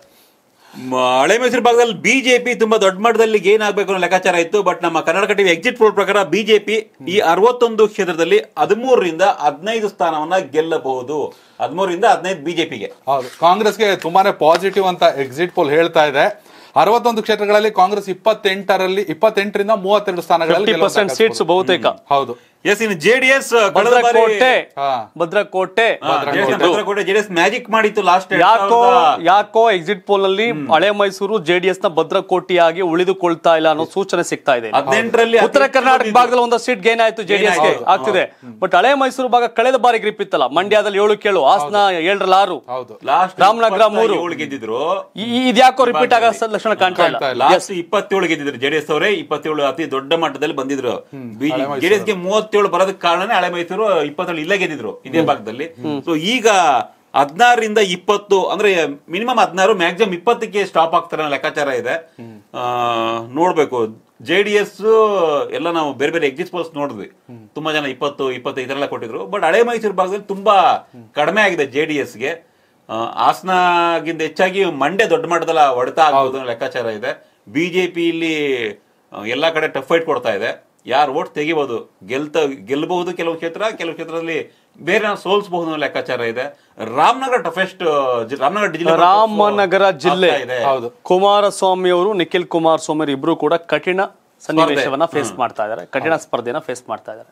ಹಳೆ ಮೈಸೂರು ಭಾಗದಲ್ಲಿ ಬಿಜೆಪಿ ತುಂಬಾ ದೊಡ್ಡ ಮಟ್ಟದಲ್ಲಿ ಗೇನ್ ಆಗಬೇಕು ಅನ್ನೋ ಲೆಕ್ಕಾಚಾರ ಇತ್ತು ಬಟ್ ನಮ್ಮ ಕರ್ನಾಟಕ ಟಿವಿ ಎಕ್ಸಿಟ್ ಪೋಲ್ ಪ್ರಕಾರ ಬಿಜೆಪಿ ಈ ಅರವತ್ತೊಂದು ಕ್ಷೇತ್ರದಲ್ಲಿ ಹದಿಮೂರರಿಂದ ಹದಿನೈದು ಸ್ಥಾನವನ್ನ ಗೆಲ್ಲಬಹುದು ಹದಿಮೂರರಿಂದ ಹದಿನೈದು ಬಿಜೆಪಿಗೆ ಹೌದು ಕಾಂಗ್ರೆಸ್ಗೆ ತುಂಬಾನೇ ಪಾಸಿಟಿವ್ ಅಂತ ಎಕ್ಸಿಟ್ ಪೋಲ್ ಹೇಳ್ತಾ ಇದೆ ಅರವತ್ತೊಂದು ಕ್ಷೇತ್ರಗಳಲ್ಲಿ ಕಾಂಗ್ರೆಸ್ ಇಪ್ಪತ್ತೆಂಟರಲ್ಲಿ ಇಪ್ಪತ್ತೆಂಟರಿಂದ ಮೂವತ್ತೆರಡು ಸ್ಥಾನಗಳಲ್ಲಿ ಬಹುತೇಕ ಹೌದು ಎಸ್ ಇನ್ ಜೆಡಿಎಸ್ ಭದ್ರಕೋಟೆ ಭದ್ರಕೋಟೆ ಭದ್ರಕೋಟೆ ಜೆಡಿಎಸ್ ಮ್ಯಾಜಿಕ್ ಮಾಡಿತ್ತು ಲಾಸ್ಟ್ ಯಾಕೋ ಯಾಕೋ ಎಕ್ಸಿಟ್ ಪೋಲ್ ಅಲ್ಲಿ ಹಳೆ ಮೈಸೂರು ಜೆಡಿಎಸ್ ನ ಭದ್ರಕೋಟಿಯಾಗಿ ಉಳಿದುಕೊಳ್ತಾ ಇಲ್ಲ ಅನ್ನೋ ಸೂಚನೆ ಸಿಗ್ತಾ ಇದೆ ಹದಿನೆಂಟರಲ್ಲಿ ಉತ್ತರ ಕರ್ನಾಟಕ ಭಾಗದಲ್ಲಿ ಒಂದು ಸೀಟ್ ಗೇನ್ ಆಯ್ತು ಜೆಡಿಎಸ್ ಗೆ ಆಗ್ತಿದೆ ಬಟ್ ಹಳೆ ಮೈಸೂರು ಭಾಗ ಕಳೆದ ಬಾರಿ ಗ್ರಿಪ್ ಇತ್ತಲ್ಲ ಮಂಡ್ಯದಲ್ಲಿ ಏಳು ಕೇಳು ಹಾಸನ ಏಳರಲ್ಲಿ ಆರು ರಾಮನಗರ ಮೂರು ಗೆದ್ದಿದ್ರು ಇದ್ಯಾಕೋ ರಿಪೀಟ್ ಆಗ ಲಕ್ಷಣ ಕಾಣ್ತಾ ಇಲ್ಲ ಲಾಸ್ಟ್ ಇಪ್ಪತ್ತೇಳು ಗೆದ್ದಿದ್ರು ಜೆಡಿಎಸ್ ಅವರೇ ಇಪ್ಪತ್ತೇಳು ಅತಿ ದೊಡ್ಡ ಮಟ್ಟದಲ್ಲಿ ಬಂದಿದ್ರು ಜೆಡಿಎಸ್ ಗೆ ಮೂವತ್ತು ಇಪ್ಪತ್ತೇಳು ಬರೋದಕ್ಕೆ ಕಾರಣನೇ ಹಳೆ ಮೈಸೂರು ಇಪ್ಪತ್ತೇಳು ಇಲ್ಲೇ ಗೆದ್ದಿದ್ರು ಇದೇ ಭಾಗದಲ್ಲಿ ಸೊ ಈಗ ಹದಿನಾರರಿಂದ ಇಪ್ಪತ್ತು ಅಂದ್ರೆ ಮಿನಿಮಮ್ ಹದಿನಾರು ಮ್ಯಾಕ್ಸಿಮಮ್ ಇಪ್ಪತ್ತಕ್ಕೆ ಸ್ಟಾಪ್ ಆಗ್ತಾರೆ ಲೆಕ್ಕಾಚಾರ ಇದೆ ನೋಡ್ಬೇಕು ಜೆ ಡಿ ಎಸ್ ಎಲ್ಲ ನಾವು ಬೇರೆ ಬೇರೆ ಎಕ್ಸಿಟ್ ಪೋಲ್ಸ್ ನೋಡಿದ್ವಿ ತುಂಬಾ ಜನ ಇಪ್ಪತ್ತು ಇಪ್ಪತ್ತು ಇದರೆಲ್ಲ ಕೊಟ್ಟಿದ್ರು ಬಟ್ ಹಳೆ ಮೈಸೂರು ಭಾಗದಲ್ಲಿ ತುಂಬಾ ಕಡಿಮೆ ಆಗಿದೆ ಜೆ ಡಿ ಎಸ್ಗೆ ಹಾಸನಗಿಂತ ಹೆಚ್ಚಾಗಿ ಮಂಡ್ಯ ದೊಡ್ಡ ಮಟ್ಟದಲ್ಲ ಹೊಡೆತ ಆಗೋದು ಲೆಕ್ಕಾಚಾರ ಇದೆ ಬಿಜೆಪಿ ಇಲ್ಲಿ ಎಲ್ಲಾ ಕಡೆ ಟಫ್ ಫೈಟ್ ಕೊಡ್ತಾ ಇದೆ ಯಾರು ಓಟ್ ತೆಗಿಬಹುದು ಗೆಲ್ತ ಗೆಲ್ಲಬಹುದು ಕೆಲವು ಕ್ಷೇತ್ರ ಕೆಲವು ಕ್ಷೇತ್ರದಲ್ಲಿ ಬೇರೆ ಸೋಲ್ಸಬಹುದು ಅನ್ನೋ ಲೆಕ್ಕಾಚಾರ ಇದೆ ರಾಮನಗರ ಟಫೆಸ್ಟ್ ರಾಮನಗರ ಜಿಲ್ಲೆ ರಾಮನಗರ ಜಿಲ್ಲೆ ಇದೆ ಹೌದು ಕುಮಾರಸ್ವಾಮಿ ಅವರು ನಿಖಿಲ್ ಕುಮಾರಸ್ವಾಮಿ ಇಬ್ರು ಕೂಡ ಕಠಿಣ ಸನ್ನಿವೇಶವನ್ನ ಫೇಸ್ ಮಾಡ್ತಾ ಇದ್ದಾರೆ ಕಠಿಣ ಸ್ಪರ್ಧೆಯನ್ನ ಫೇಸ್ ಮಾಡ್ತಾ ಇದ್ದಾರೆ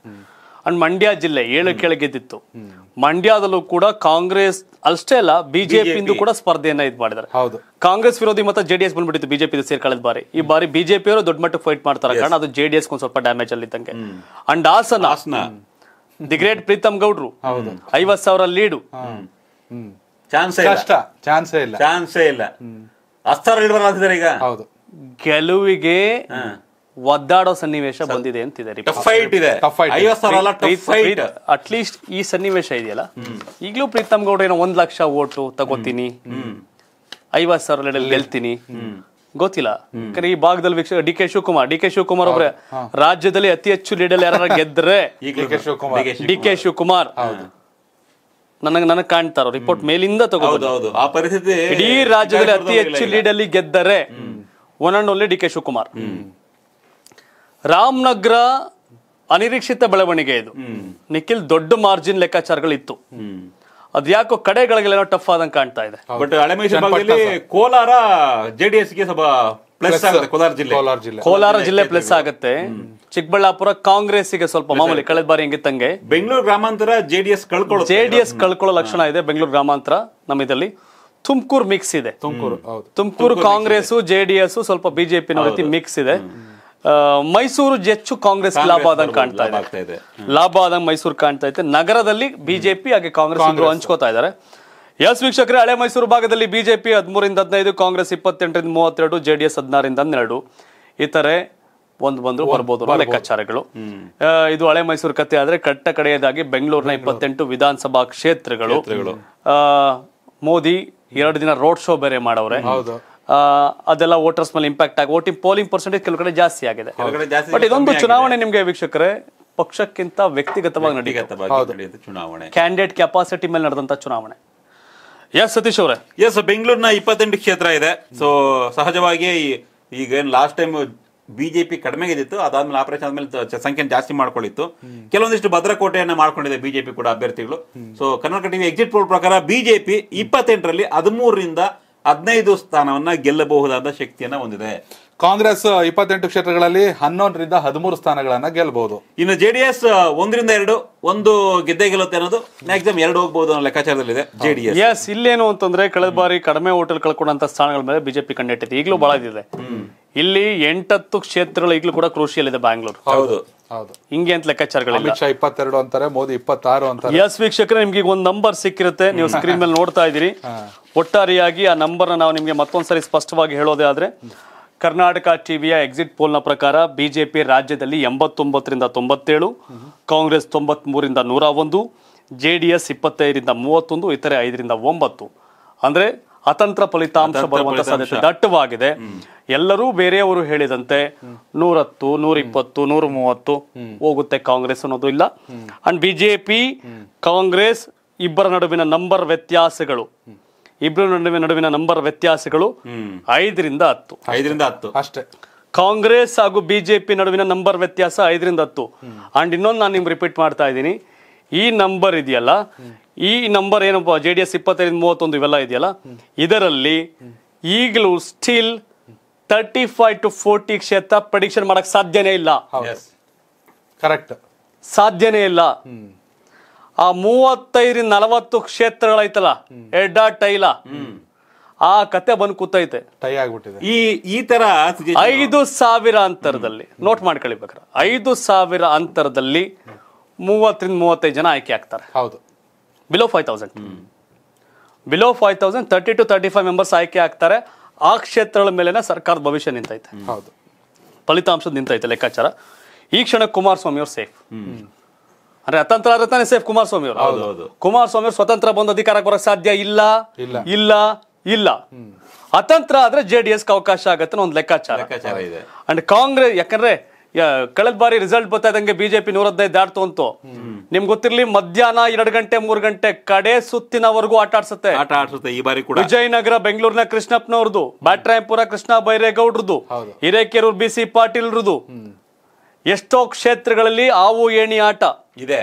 ಅಂಡ್ ಮಂಡ್ಯ ಜಿಲ್ಲೆ ಏಳು ಕೆಳಗೆದ್ದಿತ್ತು ಮಂಡ್ಯದಲ್ಲೂ ಕೂಡ ಕಾಂಗ್ರೆಸ್ ಅಷ್ಟೇ ಅಲ್ಲ ಬಿಜೆಪಿ ಇಂದು ಕೂಡ ಸ್ಪರ್ಧೆಯನ್ನ ಇದು ಮಾಡಿದ್ದಾರೆ ಕಾಂಗ್ರೆಸ್ ವಿರೋಧಿ ಮತ್ತೆ ಜೆಡಿಎಸ್ ಬಂದ್ಬಿಟ್ಟಿತ್ತು ಬಿಜೆಪಿ ಸೇರ್ಕೊಳ್ಳೋದು ಬಾರಿ ಈ ಬಾರಿ ಬಿಜೆಪಿ ಅವರು ದೊಡ್ಡ ಮಟ್ಟಕ್ಕೆ ಫೈಟ್ ಮಾಡ್ತಾರೆ ಕಾರಣ ಅದು ಜೆಡಿಎಸ್ ಒಂದ್ ಸ್ವಲ್ಪ ಡ್ಯಾಮೇಜ್ ಅಲ್ಲಿ ಇದ್ದಂಗೆ ಅಂಡ್ ಆಸ್ನ ದಿ ಗ್ರೇಟ್ ಪ್ರೀತಮ್ ಗೌಡ್ರು ಐವತ್ ಸಾವಿರ ಲೀಡು ಚಾನ್ಸೇ ಇಲ್ಲ ಅಸ್ತಾರ ಗೆಲುವಿಗೆ ಒದ್ದಾಡೋ ಸನ್ನಿವೇಶ ಬಂದಿದೆ ಅಂತಿದೆ ಅಟ್ಲೀಸ್ಟ್ ಈ ಸನ್ನಿವೇಶ ಇದೆಯಲ್ಲ ಈಗಲೂ ಪ್ರೀತಮ್ ಗೌಡ ಏನೋ ಒಂದ್ ಲಕ್ಷ ಓಟು ತಗೋತೀನಿ ಐವತ್ ಸಾವಿರ ಗೆಲ್ತೀನಿ ಗೊತ್ತಿಲ್ಲ ಈ ಭಾಗದಲ್ಲಿ ವೀಕ್ಷ D K Shivakumar D K Shivakumar ಒಬ್ರೆ ರಾಜ್ಯದಲ್ಲಿ ಅತಿ ಹೆಚ್ಚು ಲೀಡಲ್ ಯಾರು ಗೆದ್ರೆ ಡಿ ಕೆ ಶಿವಕುಮಾರ್ ನನಗೆ ನನಗ್ ಕಾಣ್ತಾರೋ ರಿಪೋರ್ಟ್ ಮೇಲಿಂದ ತಗೋಬಹುದು ಆ ಪರಿಸ್ಥಿತಿ ಇಡೀ ರಾಜ್ಯದಲ್ಲಿ ಅತಿ ಹೆಚ್ಚು ಲೀಡಲ್ಲಿ ಗೆದ್ದರೆ one and only D K Shivakumar Ramanagara ಅನಿರೀಕ್ಷಿತ ಬೆಳವಣಿಗೆ ಇದು ನಿಖಿಲ್ ದೊಡ್ಡ ಮಾರ್ಜಿನ್ ಲೆಕ್ಕಾಚಾರಗಳು ಅದ್ ಯಾಕೋ ಕಡೆಗಳಿಗೆಲ್ಲ ಟಫ್ ಆದಂಗೆ ಕಾಣ್ತಾ ಇದೆ ಕೋಲಾರ ಜೆಡಿಎಸ್ ಕೋಲಾರ ಜಿಲ್ಲೆ ಪ್ಲಸ್ ಆಗುತ್ತೆ ಚಿಕ್ಕಬಳ್ಳಾಪುರ ಕಾಂಗ್ರೆಸ್ ಗೆ ಸ್ವಲ್ಪ ಮಾಮೂಲಿ ಕಳೆದ ಬಾರಿ ತಂಗೆ ಬೆಂಗಳೂರು ಗ್ರಾಮಾಂತರ ಜೆಡಿಎಸ್ ಕಳ್ಕೊಳ್ಳೋ ಜೆಡಿಎಸ್ ಕಳ್ಕೊಳ್ಳೋ ಲಕ್ಷಣ ಇದೆ ಬೆಂಗಳೂರು ಗ್ರಾಮಾಂತರ ನಮ್ಮ ಇದರಲ್ಲಿ ತುಮಕೂರು ಮಿಕ್ಸ್ ಇದೆ ತುಮಕೂರು ತುಮಕೂರು ಕಾಂಗ್ರೆಸ್ ಜೆಡಿಎಸ್ ಸ್ವಲ್ಪ ಬಿಜೆಪಿ ಮಿಕ್ಸ್ ಇದೆ ಮೈಸೂರು ಹೆಚ್ಚು ಕಾಂಗ್ರೆಸ್ ಲಾಭ ಆದಂಗೆ ಕಾಣ್ತಾ ಇದೆ ಲಾಭ ಆದಂಗೆ ಮೈಸೂರು ಕಾಣ್ತಾ ಇದೆ ನಗರದಲ್ಲಿ ಬಿಜೆಪಿ ಹಾಗೆ ಕಾಂಗ್ರೆಸ್ ಹಂಚ್ಕೋತಾ ಇದ್ದಾರೆ ಎಸ್ ವೀಕ್ಷಕರೇ ಹಳೆ ಮೈಸೂರು ಭಾಗದಲ್ಲಿ ಬಿಜೆಪಿ ಹದಿಮೂರಿಂದ ಹದಿನೈದು ಕಾಂಗ್ರೆಸ್ ಇಪ್ಪತ್ತೆಂಟರಿಂದ ಮೂವತ್ತೆರಡು ಜೆಡಿಎಸ್ ಹದಿನಾರಿಂದ ಹನ್ನೆರಡು ಇತರೆ ಒಂದು ಬಂದ್ರು ಬರ್ಬೋದು ಲೆಕ್ಕಾಚಾರಗಳು ಇದು ಹಳೆ ಮೈಸೂರು ಕತೆ ಆದ್ರೆ ಕಟ್ಟ ಕಡೆಯದಾಗಿ ಬೆಂಗಳೂರಿನ ಇಪ್ಪತ್ತೆಂಟು ವಿಧಾನಸಭಾ ಕ್ಷೇತ್ರಗಳು ಮೋದಿ ಎರಡು ದಿನ ರೋಡ್ ಶೋ ಬೇರೆ ಮಾಡವ್ರೆ ಅದೆಲ್ಲ ವೋಟರ್ಸ್ ಮೇಲೆ ಇಂಪ್ಯಾಕ್ಟ್ ಆಗಿ ವೋಟಿಂಗ್ ಪೋಲಿಂಗ್ ಪರ್ಸೆಂಟೇಜ್ ಕೆಲವು ಕಡೆ ಜಾಸ್ತಿ ಆಗಿದೆ ಬಟ್ ಇದೊಂದು ಚುನಾವಣೆ ನಿಮಗೆ ವೀಕ್ಷಕರೇ ಪಕ್ಷಕ್ಕಿಂತ ವ್ಯಕ್ತಿಗತವಾಗಿ ನಡೆಯುತ್ತೆ ಚುನಾವಣೆ ಕ್ಯಾಂಡಿಡೇಟ್ ಕೆಪಾಸಿಟಿ ಮೇಲೆ ನಡೆದಂತ ಚುನಾವಣೆ ಎಸ್ ಸತೀಶ್ ಅವರೇ ಎಸ್ ಬೆಂಗಳೂರಿನ ಇಪ್ಪತ್ತೆಂಟು ಕ್ಷೇತ್ರ ಇದೆ ಸೊ ಸಹಜವಾಗಿ ಈಗ ಏನ್ ಲಾಸ್ಟ್ ಟೈಮ್ ಬಿಜೆಪಿ ಕಡಿಮೆ ಇದ್ದಿತ್ತು ಅದಾದ್ಮೇಲೆ ಆಪರೇಷನ್ ಆದ್ಮೇಲೆ ಸಂಖ್ಯೆ ಜಾಸ್ತಿ ಮಾಡ್ಕೊಳ್ಳಿತ್ತು ಕೆಲವೊಂದಿಷ್ಟು ಭದ್ರಕೋಟೆಯನ್ನ ಮಾಡ್ಕೊಂಡಿದೆ ಬಿಜೆಪಿ ಕೂಡ ಅಭ್ಯರ್ಥಿಗಳು so Karnataka TV exit poll ಪ್ರಕಾರ ಬಿಜೆಪಿ ಇಪ್ಪತ್ತೆಂಟರಲ್ಲಿ ಹದಿಮೂರರಿಂದ ಹದಿನೈದು ಸ್ಥಾನವನ್ನ ಗೆಲ್ಲಬಹುದಾದ ಶಕ್ತಿಯನ್ನ ಹೊಂದಿದೆ ಕಾಂಗ್ರೆಸ್ ಇಪ್ಪತ್ತೆಂಟು ಕ್ಷೇತ್ರಗಳಲ್ಲಿ ಹನ್ನೊಂದರಿಂದ ಹದಿಮೂರು ಸ್ಥಾನಗಳನ್ನ ಗೆಲ್ಲಬಹುದು ಇನ್ನು ಜೆಡಿಎಸ್ ಒಂದರಿಂದ ಎರಡು ಒಂದು ಗೆದ್ದೆ ಗೆಲ್ಲುತ್ತೆ ಅನ್ನೋದು ಮ್ಯಾಕ್ಸಿಮಮ್ ಎರಡು ಹೋಗಬಹುದು ಅನ್ನೋ ಲೆಕ್ಕಾಚಾರದಲ್ಲಿದೆ ಜೆಡಿಎಸ್ ಎಸ್ ಇಲ್ಲೇನು ಅಂತಂದ್ರೆ ಕಳೆದ ಬಾರಿ ಕಡಿಮೆ ಓಟಲ್ ಕಳ್ಕೊಂಡಂತ ಸ್ಥಾನಗಳ ಮೇಲೆ ಬಿಜೆಪಿ ಕಂಡಿಟ್ಟಿದೆ ಈಗಲೂ ಬಹಳ ಇದೆ ಇಲ್ಲಿ ಎಂಟತ್ತು ಕ್ಷೇತ್ರಗಳು ಈಗಲೂ ಕೂಡ ಕೃಷಿಯಲ್ಲಿದೆ ಇದೆ ಹೌದು ಹಿಂಗೆ ಅಂತ ಲೆಕ್ಕಾಚಾರಗಳು ಅಮಿತ್ ಶಾ ಇಪ್ಪತ್ತೆರಡು ಅಂತಾರೆ ಮೋದಿ ಇಪ್ಪತ್ತಾರು ಅಂತಾರೆ ಎಸ್ ವೀಕ್ಷಕರ ನಿಮ್ಗೆ ಈಗ ಒಂದು ನಂಬರ್ ಸಿಕ್ಕಿರುತ್ತೆ ನೀವು ಸ್ಕ್ರೀನ್ ಮೇಲೆ ನೋಡ್ತಾ ಇದ್ದೀರಿ ಒಟ್ಟಾರೆಯಾಗಿ ಆ ನಂಬರ್ ನಾವು ನಿಮ್ಗೆ ಮತ್ತೊಂದ್ಸರಿ ಸ್ಪಷ್ಟವಾಗಿ ಹೇಳೋದೇ ಆದ್ರೆ ಕರ್ನಾಟಕ ಟಿವಿಯ ಎಕ್ಸಿಟ್ ಪೋಲ್ ನ ಪ್ರಕಾರ ಬಿಜೆಪಿ ರಾಜ್ಯದಲ್ಲಿ ಎಂಬತ್ತೊಂಬತ್ತರಿಂದ ತೊಂಬತ್ತೇಳು ಕಾಂಗ್ರೆಸ್ ಮೂರಿಂದ ನೂರ ಒಂದು ಜೆ ಡಿ ಎಸ್ ಇಪ್ಪತ್ತೈದರಿಂದ ಮೂವತ್ತೊಂದು ಇತರೆ ಐದರಿಂದ ಒಂಬತ್ತು ಅಂದ್ರೆ ಅತಂತ್ರ ಫಲಿತಾಂಶ ಬರುವಂತ ಸಾಧ್ಯತೆ ದಟ್ಟವಾಗಿದೆ ಎಲ್ಲರೂ ಬೇರೆಯವರು ಹೇಳಿದಂತೆ ನೂರತ್ತು ನೂರಿಪ್ಪತ್ತು ನೂರ ಮೂವತ್ತು ಹೋಗುತ್ತೆ ಕಾಂಗ್ರೆಸ್ ಅನ್ನೋದು ಇಲ್ಲ ಅಂಡ್ ಬಿಜೆಪಿ ಕಾಂಗ್ರೆಸ್ ಇಬ್ಬರ ನಡುವಿನ ನಂಬರ್ ವ್ಯತ್ಯಾಸಗಳು ಇಬ್ಬರ ನಡುವಿನ ನಡುವಿನ ನಂಬರ್ ವ್ಯತ್ಯಾಸಗಳು ಐದರಿಂದ ಹತ್ತು ಐದರಿಂದ ಹತ್ತು ಅಷ್ಟೇ ಕಾಂಗ್ರೆಸ್ ಹಾಗೂ ಬಿಜೆಪಿ ನಡುವಿನ ನಂಬರ್ ವ್ಯತ್ಯಾಸ ಐದರಿಂದ ಹತ್ತು ಅಂಡ್ ಇನ್ನೊಂದು ನಾನು ನಿಮ್ಗೆ ರಿಪೀಟ್ ಮಾಡ್ತಾ ಇದ್ದೀನಿ ಈ ನಂಬರ್ ಇದೆಯಲ್ಲ ಈ ನಂಬರ್ ಏನಪ್ಪ ಜೆ ಡಿ ಎಸ್ ಇಪ್ಪತ್ತೈದು ಮೂವತ್ತೊಂದು ಇವೆಲ್ಲ ಇದೆಯಲ್ಲ ಇದರಲ್ಲಿ ಈಗಲೂ still thirty five to forty ಕ್ಷೇತ್ರ ಪ್ರಡಿಕ್ಷನ್ ಮಾಡಕ್ ಸಾಧ್ಯನೇ ಇಲ್ಲ ಕರೆಕ್ಟ್ ಸಾಧ್ಯನೇ ಇಲ್ಲ ಆ ಮೂವತ್ತೈದು ನಲವತ್ತು ಕ್ಷೇತ್ರಗಳೈತಲ್ಲ ಎಡ್ಡ ಟೈಲ ಆ ಕತೆ ಬಂದು ಕೂತೈತೆ ಟೈ ಆಗ್ಬಿಟ್ಟಿದೆ ಈ ಈ ತರ ಐದು ಸಾವಿರ ಅಂತರದಲ್ಲಿ ನೋಟ್ ಮಾಡ್ಕೊಳ್ಬೇಕ್ರ ಐದು ಸಾವಿರ ಅಂತರದಲ್ಲಿ ಮೂವತ್ತರಿಂದ ಮೂವತ್ತೈದು ಜನ ಆಯ್ಕೆ ಆಗ್ತಾರೆ ಹೌದು below five thousand below five thousand thirty two thirty five members ಆಯ್ಕೆ ಆಗ್ತಾರೆ ಆ ಕ್ಷೇತ್ರಗಳ ಮೇಲೇನೇ ಸರ್ಕಾರದ ಭವಿಷ್ಯ ನಿಂತೈತೆ ಹೌದು ಫಲಿತಾಂಶದ ನಿಂತೈತೆ ಲೆಕ್ಕಾಚಾರ ಈ ಕ್ಷಣ ಕುಮಾರಸ್ವಾಮಿ ಅವ್ರು ಸೇಫ್ ಅಂದ್ರೆ ಅತಂತ್ರ ಆದ್ರೆ ತಾನೇ ಸೇಫ್ ಕುಮಾರಸ್ವಾಮಿ ಅವರು ಕುಮಾರಸ್ವಾಮಿ ಅವರು ಸ್ವತಂತ್ರ ಬಂದು ಅಧಿಕಾರಕ್ಕೆ ಬರಕ್ ಸಾಧ್ಯ ಇಲ್ಲ ಇಲ್ಲ ಇಲ್ಲ ಅತಂತ್ರ ಆದ್ರೆ ಜೆ ಡಿ ಎಸ್ಗೆ ಅವಕಾಶ ಆಗತ್ತೆ ಒಂದು ಲೆಕ್ಕಾಚಾರ ಅಂಡ್ ಕಾಂಗ್ರೆಸ್ ಯಾಕಂದ್ರೆ ಕಳೆದ ಬಾರಿ ರಿಸಲ್ಟ್ ಬರ್ತಾ ಇದ್ದಂಗೆ ಬಿಜೆಪಿ ನೂರ ಹದಿನೈದು ದಾಟ್ತು ಅಂತು ನಿಮ್ಗೆ ಗೊತ್ತಿರ್ಲಿ ಮಧ್ಯಾಹ್ನ ಎರಡು ಗಂಟೆ ಮೂರ್ ಗಂಟೆ ಕಡೆ ಸುತ್ತಿನವರೆಗೂ ಆಟ ಆಡ್ಸುತ್ತೆ ಆಟ ಆಡ್ಸುತ್ತೆ ಈ ಬಾರಿ ಕೂಡ ವಿಜಯನಗರ ಬೆಂಗಳೂರಿನ ಕೃಷ್ಣಪ್ಪನವ್ರದ್ದು ಬ್ಯಾಟ್ರಾಯಪುರ ಕೃಷ್ಣ ಬೈರೇಗೌಡರದ್ದು ಹಿರೇಕೆರೂರ್ ಬಿ ಸಿ ಪಾಟೀಲ್ರದ್ದು ಎಷ್ಟೋ ಕ್ಷೇತ್ರಗಳಲ್ಲಿ ಆವು ಏಣಿ ಆಟ ಇದೆ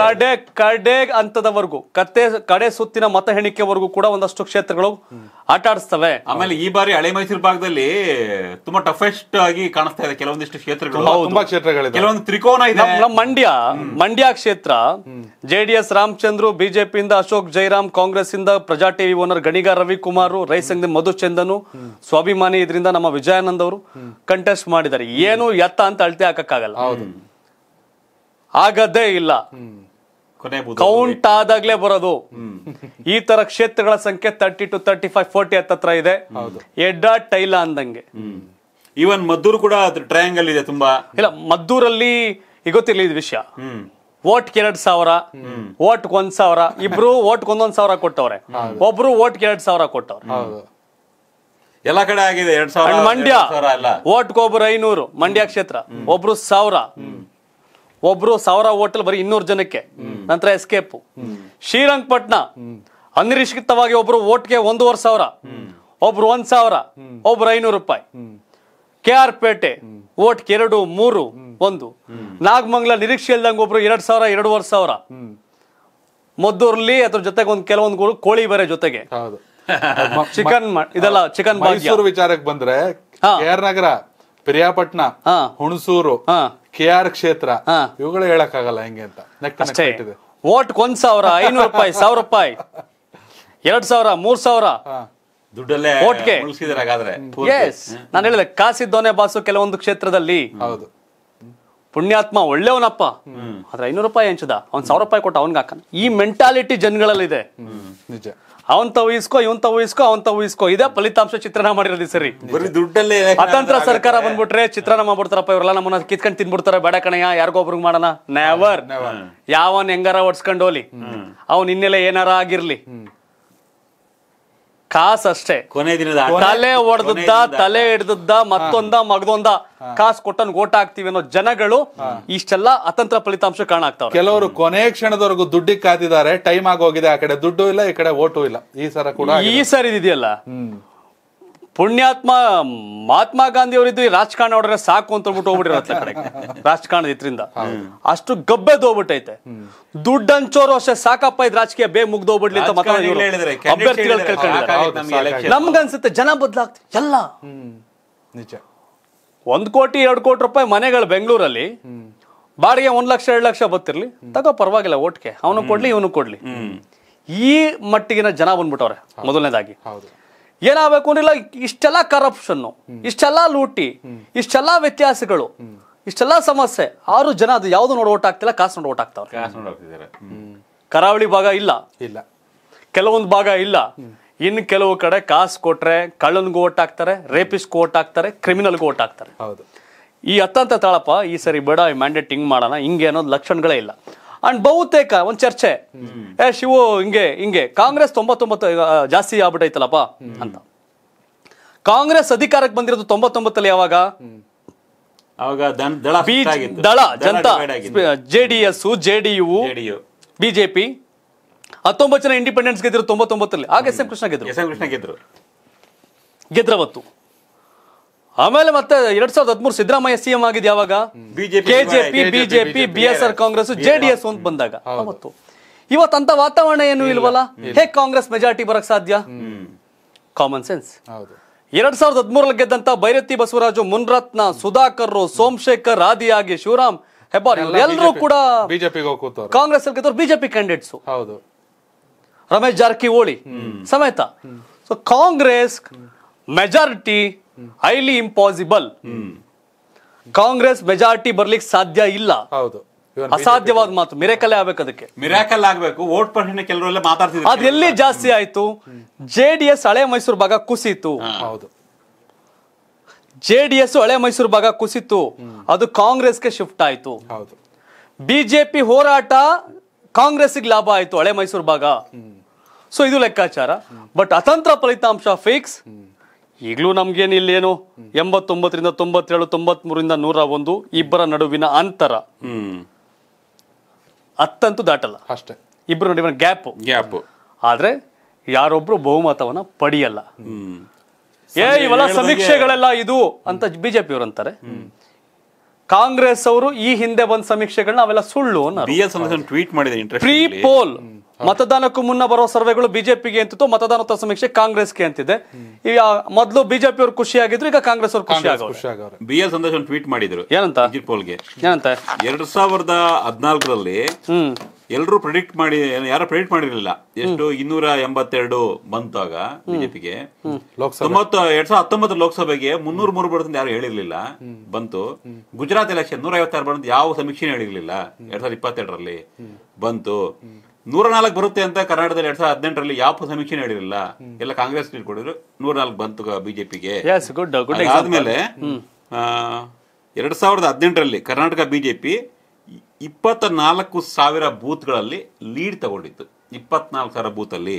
ಕಡೆ ಕಡೆ ಹಂತದವರೆಗೂ ಕತ್ತೆ ಕಡೆ ಸುತ್ತಿನ ಮತ ಎಣಿಕೆವರೆಗೂ ಕೂಡ ಒಂದಷ್ಟು ಕ್ಷೇತ್ರಗಳು ಆಟ ಆಡಿಸ್ತವೆ ಆಮೇಲೆ ಈ ಬಾರಿ ಹಳೆ ಮೈಸೂರು ಭಾಗದಲ್ಲಿ ತುಂಬಾ ಟಫೆಸ್ಟ್ ಆಗಿ ಕಾಣಿಸ್ತಾ ಇದೆ ಕೆಲವೊಂದಿಷ್ಟು ಕ್ಷೇತ್ರಗಳು ಕೆಲವೊಂದು ತ್ರಿಕೋನ ಇದೆ ಮಂಡ್ಯ ಮಂಡ್ಯ ಕ್ಷೇತ್ರ ಜೆಡಿಎಸ್ ಡಿ ಎಸ್ ರಾಮಚಂದ್ರು ಬಿಜೆಪಿಯಿಂದ ಅಶೋಕ್ ಜೈರಾಮ್ ಕಾಂಗ್ರೆಸ್ ಇಂದ ಪ್ರಜಾ ಟಿವಿ ಓನರ್ ಗಣಿಗ ರವಿಕುಮಾರ್ ರೈಸಂಗ್ ಮಧು ಚಂದನು ಸ್ವಾಭಿಮಾನಿ ಇದರಿಂದ ನಮ್ಮ ವಿಜಯಾನಂದ್ ಅವರು ಕಂಟೆಸ್ಟ್ ಮಾಡಿದ್ದಾರೆ ಏನು ಎತ್ತ ಅಂತ ಅಳತೆ ಹಾಕಕ್ಕಾಗಲ್ಲ ಆಗದೇ ಇಲ್ಲ ಕೌಂಟ್ ಆದಾಗ್ಲೇ ಬರೋದು ಈ ತರ ಕ್ಷೇತ್ರಗಳ ಸಂಖ್ಯೆ thirty two thirty five forty ಹತ್ತತ್ರ ಇದೆ ಎಡ್ಡಾ ಟೈಲ ಅಂದಂಗೆ ಈವನ್ ಮದ್ದೂರು ಕೂಡ ಟ್ರಯಾಂಗಲ್ ಇದೆ ತುಂಬಾ ಇಲ್ಲ ಮದ್ದೂರಲ್ಲಿ ಈಗ ಗೊತ್ತಿಲ್ಲ ಇದು ವಿಷಯ ವೋಟ್ ಎರಡ್ ಸಾವಿರ ಓಟ್ ಒಂದ್ ಸಾವಿರ ಇಬ್ರು ಓಟ್ ಒಂದೊಂದ್ ಸಾವಿರ ಕೊಟ್ಟವ್ರೆ ಒಬ್ರು ಓಟ್ ಎರಡ್ ಸಾವಿರ ಕೊಟ್ಟವ್ರೆ ಎಲ್ಲ ಕಡೆ ಆಗಿದೆ ಎರಡ್ ಸಾವಿರ ಮಂಡ್ಯ ವೋಟ್ ಒಬ್ರು ಐನೂರು ಮಂಡ್ಯ ಕ್ಷೇತ್ರ ಒಬ್ರು ಸಾವಿರ ಒಬ್ರು ಸಾವಿರ ಹೋಟೆಲ್ ಬರೀ ಇನ್ನೂರು ಜನಕ್ಕೆ ನಂತರ ಎಸ್ಕೇಪ್ ಶ್ರೀರಂಗಪಟ್ಟಣ ಅನಿರೀಕ್ಷಿತವಾಗಿ ಒಬ್ರು ಓಟ್ಗೆ ಒಂದೂವರೆ ಸಾವಿರ ಒಬ್ರು ಒಂದ್ ಸಾವಿರ ಒಬ್ರು ಐನೂರು ರೂಪಾಯಿ ಕೆ ಆರ್ ಪೇಟೆ ಓಟ್ಗೆ ಎರಡು ಮೂರು ಒಂದು ನಾಗಮಂಗ್ಲ ನಿರೀಕ್ಷೆ ಇಲ್ದಂಗೆ ಒಬ್ರು ಎರಡ್ ಸಾವಿರ ಎರಡೂವರೆ ಸಾವಿರ ಮದ್ದೂರ್ಲಿ ಅದ್ರ ಜೊತೆಗೆ ಒಂದು ಕೆಲವೊಂದು ಕೋಳಿ ಬೇರೆ ಜೊತೆಗೆ ಚಿಕನ್ ಇದೆಲ್ಲ ಚಿಕನ್ ವಿಚಾರಕ್ಕೆ ಬಂದ್ರೆ ನಗರ ಪಿರಿಯಾಪಟ್ನ ಹುಣಸೂರು ಕೆ ಆರ್ ಕ್ಷೇತ್ರ ಇವುಗಳು ಹೇಳಕ್ಕಾಗಲ್ಲ ಹೆಂಗೆ ಅಂತ ಓಟ್ ಒಂದ್ ಸಾವಿರ ಐನೂರು ರೂಪಾಯಿ ಸಾವಿರ ರೂಪಾಯಿ ಎರಡ್ ಸಾವಿರ ಮೂರ್ ಸಾವಿರ ದುಡ್ಡಲ್ಲೇ ಓಟ್ಗೆ ಹಾಗಾದ್ರೆ ನಾನು ಹೇಳಿದೆ ಕಾಸಿದ್ದೋನೆ ಬಾಸು ಕೆಲವೊಂದು ಕ್ಷೇತ್ರದಲ್ಲಿ ಹೌದು ಪುಣ್ಯಾತ್ಮ ಒಳ್ಳೆಯವನಪ್ಪ ಆದ್ರೆ ಐನೂರು ರೂಪಾಯಿ ಹಂಚದ ಅವ್ನ್ ಸಾವಿರ ರೂಪಾಯಿ ಕೊಟ್ಟ ಅವನ್ಗೆ ಹಾಕ ಈ ಮೆಂಟಾಲಿಟಿ ಜನಗಳಲ್ಲಿದೆ ನಿಜ ಅವನ್ ತಾವು ಇಸ್ಕೋ ಇವನ್ ತಾವು ಇಸ್ಕೋ ಅವನ್ ಇದೇ ಫಲಿತಾಂಶ ಚಿತ್ರಣ ಮಾಡಿರೋದು ಸರಿ ದುಡ್ಡಲ್ಲೇ ಅತಂತ್ರ ಸರ್ಕಾರ ಬಂದ್ಬಿಟ್ರೆ ಚಿತ್ರಣ ಮಾಡ್ಬಿಡ್ತಾರಪ್ಪ ಇವರೆಲ್ಲ ನಮ್ಮನ್ನ ಕಿತ್ಕೊಂಡು ತಿನ್ಬಿಡ್ತಾರೆ ಬೇಡ ಕಣಯ್ಯ ಯಾರಿಗೊಬ್ರಿಗೆ ಮಾಡೋಣ ನೆವರ್ ಯಾವನ್ ಹೆಂಗಾರ ಒಡ್ಸ್ಕೊಂಡ್ ಹೋಗ್ಲಿ ಅವ್ನ ಹಿನ್ನೆಲೆ ಏನಾರ ಆಗಿರ್ಲಿ ಕಾಸ್ ಅಷ್ಟೇ ಕೊನೆ ದಿನದ ತಲೆ ಹೊಡೆದದ್ದ ತಲೆ ಹಿಡ್ದದ್ದ ಮತ್ತೊಂದ ಮಗದೊಂದ ಕಾಸ್ ಕೊಟ್ಟನ್ ಓಟ್ ಹಾಕ್ತಿವಿ ಅನ್ನೋ ಜನಗಳು ಇಷ್ಟೆಲ್ಲ ಅತಂತ್ರ ಫಲಿತಾಂಶ ಆಗ್ತಾವೆ ಕೆಲವರು ಕೊನೆ ಕ್ಷಣದವರೆಗೂ ದುಡ್ಡಿ ಕಾದಿದ್ದಾರೆ ಟೈಮ್ ಆಗೋಗಿದೆ ಆ ಕಡೆ ದುಡ್ಡು ಇಲ್ಲ ಈ ಕಡೆ ಓಟು ಇಲ್ಲ ಈ ಸರ ಕೂಡ ಈ ಸರ್ ಇದೆಯಲ್ಲ ಪುಣ್ಯಾತ್ಮ ಮಹಾತ್ಮ ಗಾಂಧಿ ಅವರಿದ್ದು ಈ ರಾಜಕಾರಣ ನೋಡ್ರೆ ಸಾಕು ಅಂತ ಹೇಳ್ಬಿಟ್ಟು ಹೋಗ್ಬಿಟ್ಟಿರತ್ತೆ ಕಡೆ ರಾಜಕಾರಣದ ಇದ್ರಿಂದ ಅಷ್ಟು ಗಬ್ಬೆದ್ ಹೋಗ್ಬಿಟ್ಟೈತೆ ದುಡ್ಡು ಹಂಚೋರು ಅಷ್ಟೇ ಸಾಕಪ್ಪ ಇದು ರಾಜಕೀಯ ಬೇ ಮುಗ್ದು ಹೋಗ್ಬಿಡ್ಲಿ ನಮ್ಗನ್ಸುತ್ತೆ ಜನ ಬದಲಾಗ್ತಿ ಎಲ್ಲ ನಿಜ ಒಂದ್ ಕೋಟಿ ಎರಡು ಕೋಟಿ ರೂಪಾಯಿ ಮನೆಗಳು ಬೆಂಗಳೂರಲ್ಲಿ ಬಾಡಿಗೆ ಒಂದ್ ಲಕ್ಷ ಎರಡ್ ಲಕ್ಷ ಬತ್ತಿರ್ಲಿ ತಗೋ ಪರವಾಗಿಲ್ಲ ಓಟ್ಗೆ ಅವನು ಕೊಡ್ಲಿ ಇವನು ಕೊಡ್ಲಿ ಈ ಮಟ್ಟಿಗಿನ ಜನ ಬಂದ್ಬಿಟ್ಟವ್ರೆ ಮೊದಲನೇದಾಗಿ ಏನಾಗಬೇಕು ಅಂದ್ರೆ ಇಷ್ಟೆಲ್ಲ ಕರಪ್ಷನ್ ಇಷ್ಟೆಲ್ಲ ಲೂಟಿ ಇಷ್ಟೆಲ್ಲ ವ್ಯತ್ಯಾಸಗಳು ಇಷ್ಟೆಲ್ಲ ಸಮಸ್ಯೆ ಆರು ಜನ ಅದು ಯಾವ್ದು ನೋಡ್ ಓಟ್ ಆಗ್ತಿಲ್ಲ ಕಾಸು ನೋಡಿ ಓಟ್ ಆಗ್ತಾವ್ರೆ ಕರಾವಳಿ ಭಾಗ ಇಲ್ಲ ಇಲ್ಲ ಕೆಲವೊಂದು ಭಾಗ ಇಲ್ಲ ಇನ್ ಕೆಲವು ಕಡೆ ಕಾಸು ಕೊಟ್ರೆ ಕಳ್ಳನ್ಗೂ ಓಟ್ ಹಾಕ್ತಾರೆ ರೇಪಿಸ್ಗೂ ಓಟ್ ಹಾಕ್ತಾರೆ ಕ್ರಿಮಿನಲ್ಗೂ ಓಟ್ ಹಾಕ್ತಾರೆ ಹೌದು ಈ ಹತ್ತಂತ ತಾಳಪ್ಪ ಈ ಸರಿ ಬೇಡ ಈ ಮ್ಯಾಂಡೇಟ್ ಹಿಂಗ್ ಮಾಡೋಣ ಹಿಂಗೇನೋ ಅನ್ನೋದು ಲಕ್ಷಣಗಳೇ ಇಲ್ಲ ಅಂಡ್ ಬಹುತೇಕ ಒಂದು ಚರ್ಚೆ ಏ ಶಿವು ಹಿಂಗೆ ಹಿಂಗೆ ಕಾಂಗ್ರೆಸ್ ತೊಂಬತ್ತೊಂಬತ್ತು ಜಾಸ್ತಿ ಆಗ್ಬಿಟ್ಟೈತಲ್ಲಪ್ಪ ಅಂತ ಕಾಂಗ್ರೆಸ್ ಅಧಿಕಾರಕ್ಕೆ ಬಂದಿರೋದು ತೊಂಬತ್ತೊಂಬತ್ತಲ್ಲಿ ಯಾವಾಗ Dal Janata J D S J D U BJP ಹತ್ತೊಂಬತ್ತು ಜನ ಇಂಡಿಪೆಂಡೆನ್ಸ್ ಗೆದ್ರು ತೊಂಬತ್ತೊಂಬತ್ತಲ್ಲಿ ಆಗ ಎಸ್ ಎಂ ಕೃಷ್ಣ ಗೆದ್ರು ಗೆದ್ರವತ್ತು ಆಮೇಲೆ ಮತ್ತೆ ಎರಡ್ ಸಾವಿರದ ಹದಿಮೂರು ಸಿದ್ದರಾಮಯ್ಯ ಸಿಎಂ ಆಗಿದ್ ಯಾವಾಗ KJP BJP B S R Congress JDS ಅಂತ ಬಂದಾಗ ಅವತ್ತು ಇವತ್ತಂತ ವಾತಾವರಣ ಏನು ಇಲ್ವಲ್ಲ ಹೇಗ್ ಕಾಂಗ್ರೆಸ್ ಮೆಜಾರಿಟಿ ಬರಕ್ ಸಾಧ್ಯ ಕಾಮನ್ ಸೆನ್ಸ್ ಎರಡ್ ಸಾವಿರದ ಹದಿಮೂರಲ್ಲಿ ಗೆದ್ದಂತ ಬೈರತಿ ಬಸವರಾಜು ಮುನ್ರತ್ನ ಸುಧಾಕರ್ ಸೋಮಶೇಖರ್ ಆದಿಯಾಗಿ ಶಿವರಾಮ್ ಹೆಬ್ಬಾರ್ ಎಲ್ಲರೂ ಕೂಡ ಕಾಂಗ್ರೆಸ್ ಬಿಜೆಪಿ ಕ್ಯಾಂಡಿಡೇಟ್ಸ್ ಹೌದು ರಮೇಶ್ ಜಾರಕಿಹೊಳಿ ಸಮೇತ so Congress majority highly impossible Congress majority ಬರಲಿಕ್ಕೆ ಸಾಧ್ಯ ಇಲ್ಲ ಹೌದು ಅಸಾಧ್ಯವಾದ ಮಾತು ಮಿರಕಲ್ ಆಗಬೇಕು ಅದಕ್ಕೆ ಮಿರಕಲ್ ಆಗಬೇಕು ವೋಟ್ ಪರ್ಸನ ಕೆಲವರೇ ಮಾತಾಡ್ತಿದ್ರು ಅದಎಲ್ಲಿ ಜಾಸ್ತಿ ಆಯಿತು ಜೆಡಿಎಸ್ ಹಳೆ ಮೈಸೂರು ಭಾಗ ಕೂಸಿತ್ತು ಹೌದು ಜೆಡಿಎಸ್ ಹಳೆ ಮೈಸೂರು ಭಾಗ ಕೂಸಿತ್ತು ಅದು ಕಾಂಗ್ರೆಸ್ ಗೆ ಶಿಫ್ಟ್ ಆಯ್ತು ಹೌದು ಬಿಜೆಪಿ ಹೋರಾಟ ಕಾಂಗ್ರೆಸ್ ಗೆ ಲಾಭ ಆಯ್ತು ಹಳೆ ಮೈಸೂರು ಭಾಗ ಸೋ ಇದು ಲೆಕ್ಕಾಚಾರ ಬಟ್ ಅತಂತ್ರ ಫಲಿತಾಂಶ ಫೀಕ್ಸ್ ಈಗಲೂ ನಮ್ಗೇನು ಇಲ್ಲೇನು ಎಂಬತ್ತೊಂಬತ್ತರಿಂದ ತೊಂಬತ್ತೇಳು ತೊಂಬತ್ಮೂರಿಂದ ನೂರ ಒಂದು ಇಬ್ಬರ ನಡುವಿನ ಅಂತರ ಅತ್ತಂತೂ ದಾಟಲ್ಲ ಅಷ್ಟೇ ಇಬ್ಬರ ನಡುವಿನ ಗ್ಯಾಪ್ ಗ್ಯಾಪ್ ಆದ್ರೆ ಯಾರೊಬ್ರು ಬಹುಮತವನ್ನ ಪಡೆಯಲ್ಲ ಏ ಇವೆಲ್ಲ ಸಮೀಕ್ಷೆಗಳೆಲ್ಲ ಇದು ಅಂತ ಬಿಜೆಪಿ ಅವರು ಅಂತಾರೆ ಕಾಂಗ್ರೆಸ್ ಅವರು ಈ ಹಿಂದೆ ಬಂದ ಸಮೀಕ್ಷೆಗಳನ್ನ ಅವೆಲ್ಲ ಸುಳ್ಳು ಟ್ವೀಟ್ ಮಾಡಿದ್ರೆ ಪ್ರೀ ಪೋಲ್ ಮತದಾನಕ್ಕೂ ಮುನ್ನ ಬರೋ ಸರ್ವೆಗಳು ಬಿಜೆಪಿಗೆ ಅಂತಿತ್ತು ಮತದಾನೋತ್ತರ ಸಮೀಕ್ಷೆ ಕಾಂಗ್ರೆಸ್ಗೆ ಅಂತಿದೆ ಈಗ ಮೊದಲು ಬಿಜೆಪಿ ಅವರು ಖುಷಿಯಾಗಿದ್ರು ಈಗ ಕಾಂಗ್ರೆಸ್ ಅವರು ಖುಷಿ ಬಿ ಎಲ್ ಸಂದೇಶ್ ಟ್ವೀಟ್ ಮಾಡಿದ್ರು ಏನಂತ ಪೋಲ್ಗೆ ಏನಂತ ಎರಡ್ ಸಾವಿರದ ಹದಿನಾಲ್ಕರಲ್ಲಿ ಎಲ್ಲರೂ ಪ್ರೆಡಿಕ್ಟ್ ಮಾಡಿ ಯಾರು ಪ್ರೆಡಿಕ್ಟ್ ಮಾಡಿರಲಿಲ್ಲ ಎಷ್ಟು ಇನ್ನೂರ ಎಂಬತ್ತೆರಡು ಬಂತಾಗ ಬಿಜೆಪಿಗೆ ಎರಡ್ ಸಾವಿರದ ಹತ್ತೊಂಬತ್ತು ಲೋಕಸಭೆಗೆ ಮುನ್ನೂರ ಮೂರು ಬರುತ್ತೆ ಯಾರು ಹೇಳಿರ್ಲಿಲ್ಲ ಬಂತು ಗುಜರಾತ್ ಎಲೆಕ್ಷನ್ ನೂರ ಐವತ್ತಾರು ಯಾವ ಸಮೀಕ್ಷೆ ಹೇಳಿರ್ಲಿಲ್ಲ ಎರಡ್ ಸಾವಿರದ ಇಪ್ಪತ್ತೆರಡರಲ್ಲಿ ಬಂತು ನೂರ ನಾಲ್ಕು ಬರುತ್ತೆ ಅಂತ ಕರ್ನಾಟಕದಲ್ಲಿ ಎರಡ್ ಸಾವಿರದ ಹದಿನೆಂಟರಲ್ಲಿ ಯಾವ ಸಮೀಕ್ಷೆ ಹೇಳಿರಲಿಲ್ಲ ಎಲ್ಲ ಕಾಂಗ್ರೆಸ್ ನೀಡ್ಕೊಂಡಿದ್ರು ನೂರ ನಾಲ್ಕು ಬಂತು ಬಿಜೆಪಿಗೆ ಆದ್ಮೇಲೆ ಎರಡ್ ಸಾವಿರದ ಹದಿನೆಂಟರಲ್ಲಿ ಕರ್ನಾಟಕ ಬಿಜೆಪಿ ಇಪ್ಪತ್ತ ನಾಲ್ಕು ಸಾವಿರ ಬೂತ್ಗಳಲ್ಲಿ ಲೀಡ್ ತಗೊಂಡಿತ್ತು ಇಪ್ಪತ್ನಾಲ್ಕು ಸಾವಿರ ಬೂತ್ ಅಲ್ಲಿ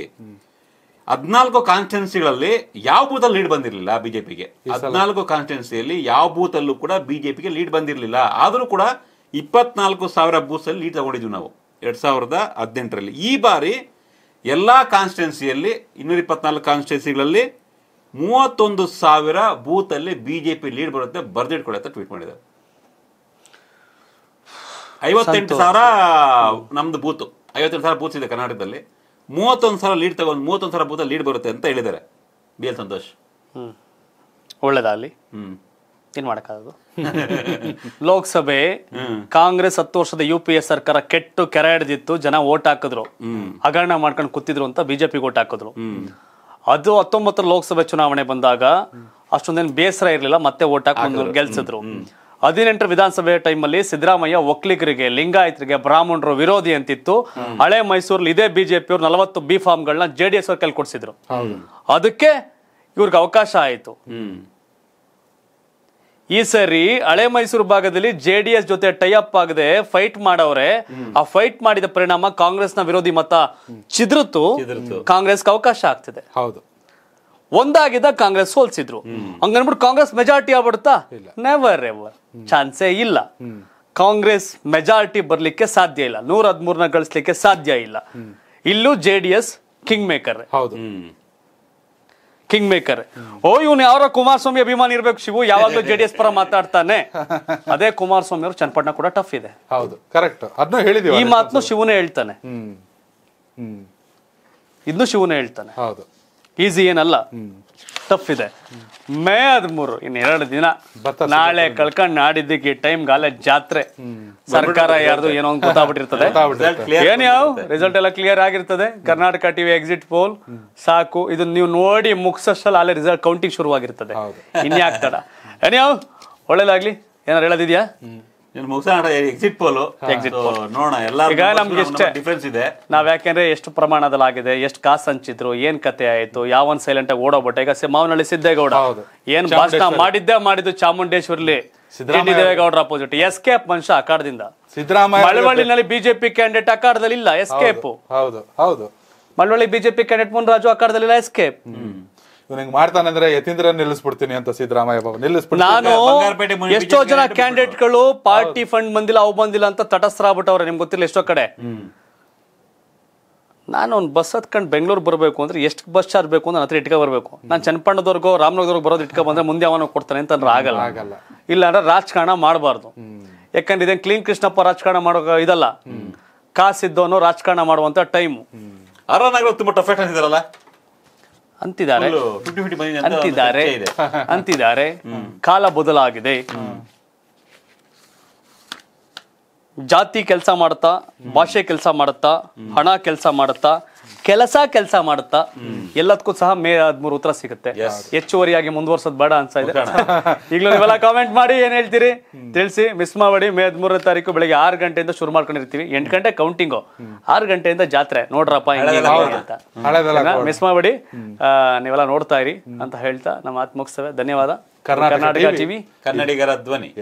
ಹದಿನಾಲ್ಕು ಕಾನ್ಸ್ಟಿಟ್ಯೂನ್ಸಿಗಳಲ್ಲಿ ಯಾವ ಬೂತಲ್ಲಿ ಲೀಡ್ ಬಂದಿರಲಿಲ್ಲ ಬಿಜೆಪಿಗೆ ಹದಿನಾಲ್ಕು ಕಾನ್ಸ್ಟಿಟ್ಯೂನ್ಸಿಯಲ್ಲಿ ಯಾವ ಅಲ್ಲೂ ಕೂಡ ಬಿಜೆಪಿಗೆ ಲೀಡ್ ಬಂದಿರಲಿಲ್ಲ ಆದರೂ ಕೂಡ ಇಪ್ಪತ್ನಾಲ್ಕು ಸಾವಿರ ಬೂತ್ ಅಲ್ಲಿ ಲೀಡ್ ತಗೊಂಡಿದ್ವಿ ನಾವು ಎರಡ್ ಸಾವಿರದ ಹದಿನೆಂಟರಲ್ಲಿ ಈ ಬಾರಿ ಎಲ್ಲ ಕಾನ್ಸ್ಟಿಟ್ಯೂನ್ಸಿಯಲ್ಲಿ ಇನ್ನೂರ ಇಪ್ಪತ್ನಾಲ್ಕು ಕಾನ್ಸ್ಟಿಟ್ಯೂನ್ಸಿಗಳಲ್ಲಿ ಮೂವತ್ತೊಂದು ಸಾವಿರ ಬೂತಲ್ಲಿ ಬಿ ಜೆ ಪಿ ಲೀಡ್ ಬರುತ್ತೆ ಬರೆದಿಟ್ಕೊಳ್ಳಿ ಅಂತ ಟ್ವೀಟ್ ಮಾಡಿದ್ದಾರೆ ಐವತ್ತೆಂಟು ಸಾವಿರ ನಮ್ದು ಬೂತ್ ಐವತ್ತೆಂಟು ಸಾವಿರ ಬೂತ್ ಇದೆ ಕರ್ನಾಟಕದಲ್ಲಿ ಮೂವತ್ತೊಂದು ಸಾವಿರ ಲೀಡ್ ತಗೊಂಡು ಮೂವತ್ತೊಂದು ಸಾವಿರ ಬೂತಲ್ಲಿ ಲೀಡ್ ಬರುತ್ತೆ ಅಂತ ಹೇಳಿದ್ದಾರೆ ಬಿ ಎಲ್ ಸಂತೋಷ್ ಒಳ್ಳೇದಾಗಲಿ ಹ್ಮ್ ಏನ್ ಮಾಡೋಕ್ಕಾಗೋದು *laughs* ಲೋಕಸಭೆ ಕಾಂಗ್ರೆಸ್ ಹತ್ತು ವರ್ಷದ ಯು ಪಿ ಎ ಸರ್ಕಾರ ಕೆಟ್ಟು ಕೆರೆ ಹಿಡ್ದಿತ್ತು ಜನ ಓಟ್ ಹಾಕಿದ್ರು ಹಗರಣ ಮಾಡ್ಕೊಂಡು ಕೂತಿದ್ರು ಅಂತ ಬಿಜೆಪಿ ಓಟ್ ಹಾಕಿದ್ರು ಅದು ಹತ್ತೊಂಬತ್ತರ ಲೋಕಸಭೆ ಚುನಾವಣೆ ಬಂದಾಗ ಅಷ್ಟೊಂದೇನು ಬೇಸರ ಇರಲಿಲ್ಲ ಮತ್ತೆ ಓಟ್ ಹಾಕೊಂಡು ಗೆಲ್ಸಿದ್ರು ಹದಿನೆಂಟರ ವಿಧಾನಸಭೆ ಟೈಮಲ್ಲಿ ಸಿದ್ದರಾಮಯ್ಯ ಒಕ್ಕಲಿಗರಿಗೆ ಲಿಂಗಾಯತರಿಗೆ ಬ್ರಾಹ್ಮಣರು ವಿರೋಧಿ ಅಂತಿತ್ತು ಹಳೆ ಮೈಸೂರಲ್ಲಿ ಇದೇ ಬಿಜೆಪಿ ಅವ್ರು ನಲವತ್ತು ಬಿ ಫಾರ್ಮ್ಗಳನ್ನ ಜೆ ಡಿ ಎಸ್ ಅವ್ರ ಕೊಡಿಸಿದ್ರು ಅದಕ್ಕೆ ಇವ್ರಿಗೆ ಅವಕಾಶ ಆಯಿತು ಈ ಸರಿ ಹಳೆ ಮೈಸೂರು ಭಾಗದಲ್ಲಿ ಜೆ ಡಿ ಎಸ್ ಜೊತೆ ಟೈ ಅಪ್ ಆಗದೆ ಫೈಟ್ ಮಾಡವ್ರೆ ಆ ಫೈಟ್ ಮಾಡಿದ ಪರಿಣಾಮ ಕಾಂಗ್ರೆಸ್ ನ ವಿರೋಧಿ ಮತ ಚಿದ್ರುತು ಕಾಂಗ್ರೆಸ್ ಅವಕಾಶ ಆಗ್ತಿದೆ ಹೌದು ಒಂದಾಗಿದ್ದ ಕಾಂಗ್ರೆಸ್ ಸೋಲ್ಸಿದ್ರು ಹಂಗನ್ಬಿಟ್ಟು ಕಾಂಗ್ರೆಸ್ ಮೆಜಾರಿಟಿ ಆಗ್ಬಿಡುತ್ತಾ ನೆವರ್ ಎವರ್ ಚಾನ್ಸೇ ಇಲ್ಲ ಕಾಂಗ್ರೆಸ್ ಮೆಜಾರಿಟಿ ಬರ್ಲಿಕ್ಕೆ ಸಾಧ್ಯ ಇಲ್ಲ ನೂರ ಹದ್ಮೂರ್ನ ಗಳಿಸ್ಲಿಕ್ಕೆ ಸಾಧ್ಯ ಇಲ್ಲ ಇಲ್ಲೂ J D S king maker ಹೌದು ಕಿಂಗ್ ಮೇಕರ್ ಓ ಇವನು ಯಾರೋ ಕುಮಾರಸ್ವಾಮಿ ಅಭಿಮಾನಿ ಇರ್ಬೇಕು ಶಿವು ಯಾವಾಗಲೂ ಜೆಡಿಎಸ್ ಪರ ಮಾತಾಡ್ತಾನೆ ಅದೇ ಕುಮಾರಸ್ವಾಮಿ ಅವರು ಚನ್ನಪಟ್ಟಣ ಕೂಡ ಟಫ್ ಇದೆ ಹೌದು ಕರೆಕ್ಟ್ ಅದನ್ನ ಹೇಳಿದೀವಿ ಈ ಮಾತನ್ನು ಶಿವನೇ ಹೇಳ್ತಾನೆ ಹ್ಮ್ ಇದ್ನು ಶಿವನೇ ಹೇಳ್ತಾನೆ ಹೌದು ಈಸಿ ಏನಲ್ಲ ಟಫ್ ಇದೆ ಮೇ ಹದಿಮೂರು ಎರಡು ದಿನ ನಾಳೆ ಕಳ್ಕೊಂಡು ನಾಡಿದ್ದಕ್ಕೆ ಟೈಮ್ ಗಾಲೆ ಜಾತ್ರೆ ಸರ್ಕಾರ ಯಾರ್ದು ಏನೋ ಒಂದು ಗೊತ್ತಾಗ್ಬಿಟ್ಟಿರ್ತದೆ ಏನ್ ಯಾವ ರಿಸಲ್ಟ್ ಎಲ್ಲ ಕ್ಲಿಯರ್ ಆಗಿರ್ತದೆ ಕರ್ನಾಟಕ ಟಿವಿ ಎಕ್ಸಿಟ್ ಪೋಲ್ ಸಾಕು ಇದನ್ನ ನೀವು ನೋಡಿ ಮುಗಿಸೋಷ್ಟಲ್ಲಿ ಅಲ್ಲೇ ರಿಸಲ್ಟ್ ಕೌಂಟಿಂಗ್ ಶುರುವಾಗಿರ್ತದೆ ಇನ್ಯಾಕ್ ತಡ ಏನ್ ಯಾವ ಒಳ್ಳೇದಾಗ್ಲಿ ಏನಾರು ಹೇಳೋದಿದ್ಯಾ ಎಕ್ಸಿಟ್ ಪೋಲ್ ನೋಡೋಣ ಇದೆ ನಾವು ಯಾಕೆಂದ್ರೆ ಎಷ್ಟು ಪ್ರಮಾಣದಲ್ಲಿ ಆಗಿದೆ ಎಷ್ಟು ಕಾಸು ಹಂಚಿದ್ರು ಏನ್ ಕತೆ ಆಯ್ತು ಒಂದ್ ಸೈಲೆಂಟ್ ಆಗಿ ಓಡೋಗ್ಬಿಟ್ಟೆ ಈಗ ಮಾವನಹಳ್ಳಿ ಸಿದ್ದೇಗೌಡ ಏನ್ ಭಾಷಣ ಮಾಡಿದ್ದೇ ಮಾಡಿದ್ದು ಚಾಮುಂಡೇಶ್ವರ್ಲಿ ಗೌಡರ್ ಅಪೋಸಿಟ್ ಎಸ್ಕೇಪ್ ಮನುಷ್ಯ ಅಕಾಡದಿಂದ ಸಿದ್ದರಾಮಯ್ಯ ಮಳವಳ್ಳಿನಲ್ಲಿ ಬಿಜೆಪಿ ಕ್ಯಾಂಡಿಡೇಟ್ ಅಕಾಡದಲ್ಲಿ ಇಲ್ಲ ಎಸ್ಕೇಪ್ ಹೌದು ಹೌದು ಮಳವಳ್ಳಿ ಬಿಜೆಪಿ ಕ್ಯಾಂಡಿಡೇಟ್ ಮುನ್ರಾಜು ಅಕಾಡದಲ್ಲಿ ಇಲ್ಲ ಎಸ್ಕೇಪ್ ಮಾಡ್ತಾನೆ ಅಂದ್ರೆ ಯತೀಂದ್ರ ನಿಲ್ಲಿಸ್ಬಿಡ್ತೀನಿ ಅಂತ ಸಿದ್ದರಾಮಯ್ಯ ನಿಲ್ಲಿಸ್ಬಿಡ್ತೀನಿ ನಾನು ಎಷ್ಟೋ ಜನ ಕ್ಯಾಂಡಿಡೇಟ್ ಗಳು ಪಾರ್ಟಿ ಫಂಡ್ ಬಂದಿಲ್ಲ ಅವು ಬಂದಿಲ್ಲ ಅಂತ ಆಗ್ಬಿಟ್ಟವ್ರೆ ನಿಮ್ಗೆ ಗೊತ್ತಿಲ್ಲ ಎಷ್ಟೋ ಕಡೆ ನಾನು ಒಂದು ಬಸ್ ಹತ್ಕೊಂಡು ಬೆಂಗಳೂರು ಬರಬೇಕು ಅಂದ್ರೆ ಎಷ್ಟು ಬಸ್ ಚಾರ್ಜ್ ಬೇಕು ಅಂತ ಹತ್ರ ಇಟ್ಕೊ ಬರಬೇಕು ನಾನು ಚನ್ನಪಣ್ಣದವರೆಗೂ ರಾಮನಗರವರೆಗೂ ಬರೋದು ಇಟ್ಕೊ ಬಂದ್ರೆ ಮುಂದೆ ಅವನು ಕೊಡ್ತಾನೆ ಅಂತ ಅಂದ್ರೆ ಆಗಲ್ಲ ಇಲ್ಲ ಅಂದ್ರೆ ರಾಜಕಾರಣ ಮಾಡಬಾರ್ದು ಯಾಕಂದ್ರೆ ಇದೇನು ಕ್ಲೀನ್ ಕೃಷ್ಣಪ್ಪ ರಾಜಕಾರಣ ಮಾಡೋ ಇದಲ್ಲ ಕಾಸಿದ್ದವನು ರಾಜಕಾರಣ ಮಾಡುವಂತ ಟೈಮು ಅರನಾಗ ತುಂಬಾ ಟಫ್ ಇದಾರಲ್ಲ ಅಂತಿದ್ದಾರೆ ಅಂತಿದ್ದಾರೆ *laughs* ಅಂತಿದ್ದಾರೆ ಕಾಲ ಬದಲಾಗಿದೆ ಜಾತಿ ಕೆಲಸ ಮಾಡುತ್ತಾ ಭಾಷೆ ಕೆಲಸ ಮಾಡುತ್ತಾ ಹಣ ಕೆಲಸ ಮಾಡುತ್ತಾ ಕೆಲಸ ಕೆಲಸ ಮಾಡುತ್ತಾ ಎಲ್ಲದಕ್ಕೂ ಸಹ ಮೇ ಹದಿಮೂರು ಉತ್ತರ ಸಿಗುತ್ತೆ ಹೆಚ್ಚುವರಿಯಾಗಿ ಮುಂದುವರ್ಸೋದು ಬೇಡ ಅನ್ಸ್ತಾ ಇದೆ *laughs* ಈಗಲೂ ನೀವೆಲ್ಲ ಕಾಮೆಂಟ್ ಮಾಡಿ ಏನ್ ಹೇಳ್ತೀರಿ ತಿಳಿಸಿ ಮಿಸ್ ಮಾಡಿ ಮೇ ಹದಿಮೂರನೇ ತಾರೀಕು ಬೆಳಗ್ಗೆ ಆರು ಗಂಟೆಯಿಂದ ಶುರು ಮಾಡ್ಕೊಂಡಿರ್ತೀವಿ ಎಂಟು ಗಂಟೆ ಕೌಂಟಿಂಗು ಆರು ಗಂಟೆಯಿಂದ ಜಾತ್ರೆ ನೋಡ್ರಪ್ಪ ಅಂತ ಮಿಸ್ ಮಾಡಿ ನೀವೆಲ್ಲ ನೋಡ್ತಾ ಇರಿ ಅಂತ ಹೇಳ್ತಾ ನಮ್ಮ ಮಾತು ಧನ್ಯವಾದ ಕರ್ನಾಟಕ ಟಿವಿ ಕನ್ನಡಿಗರ ಧ್ವನಿ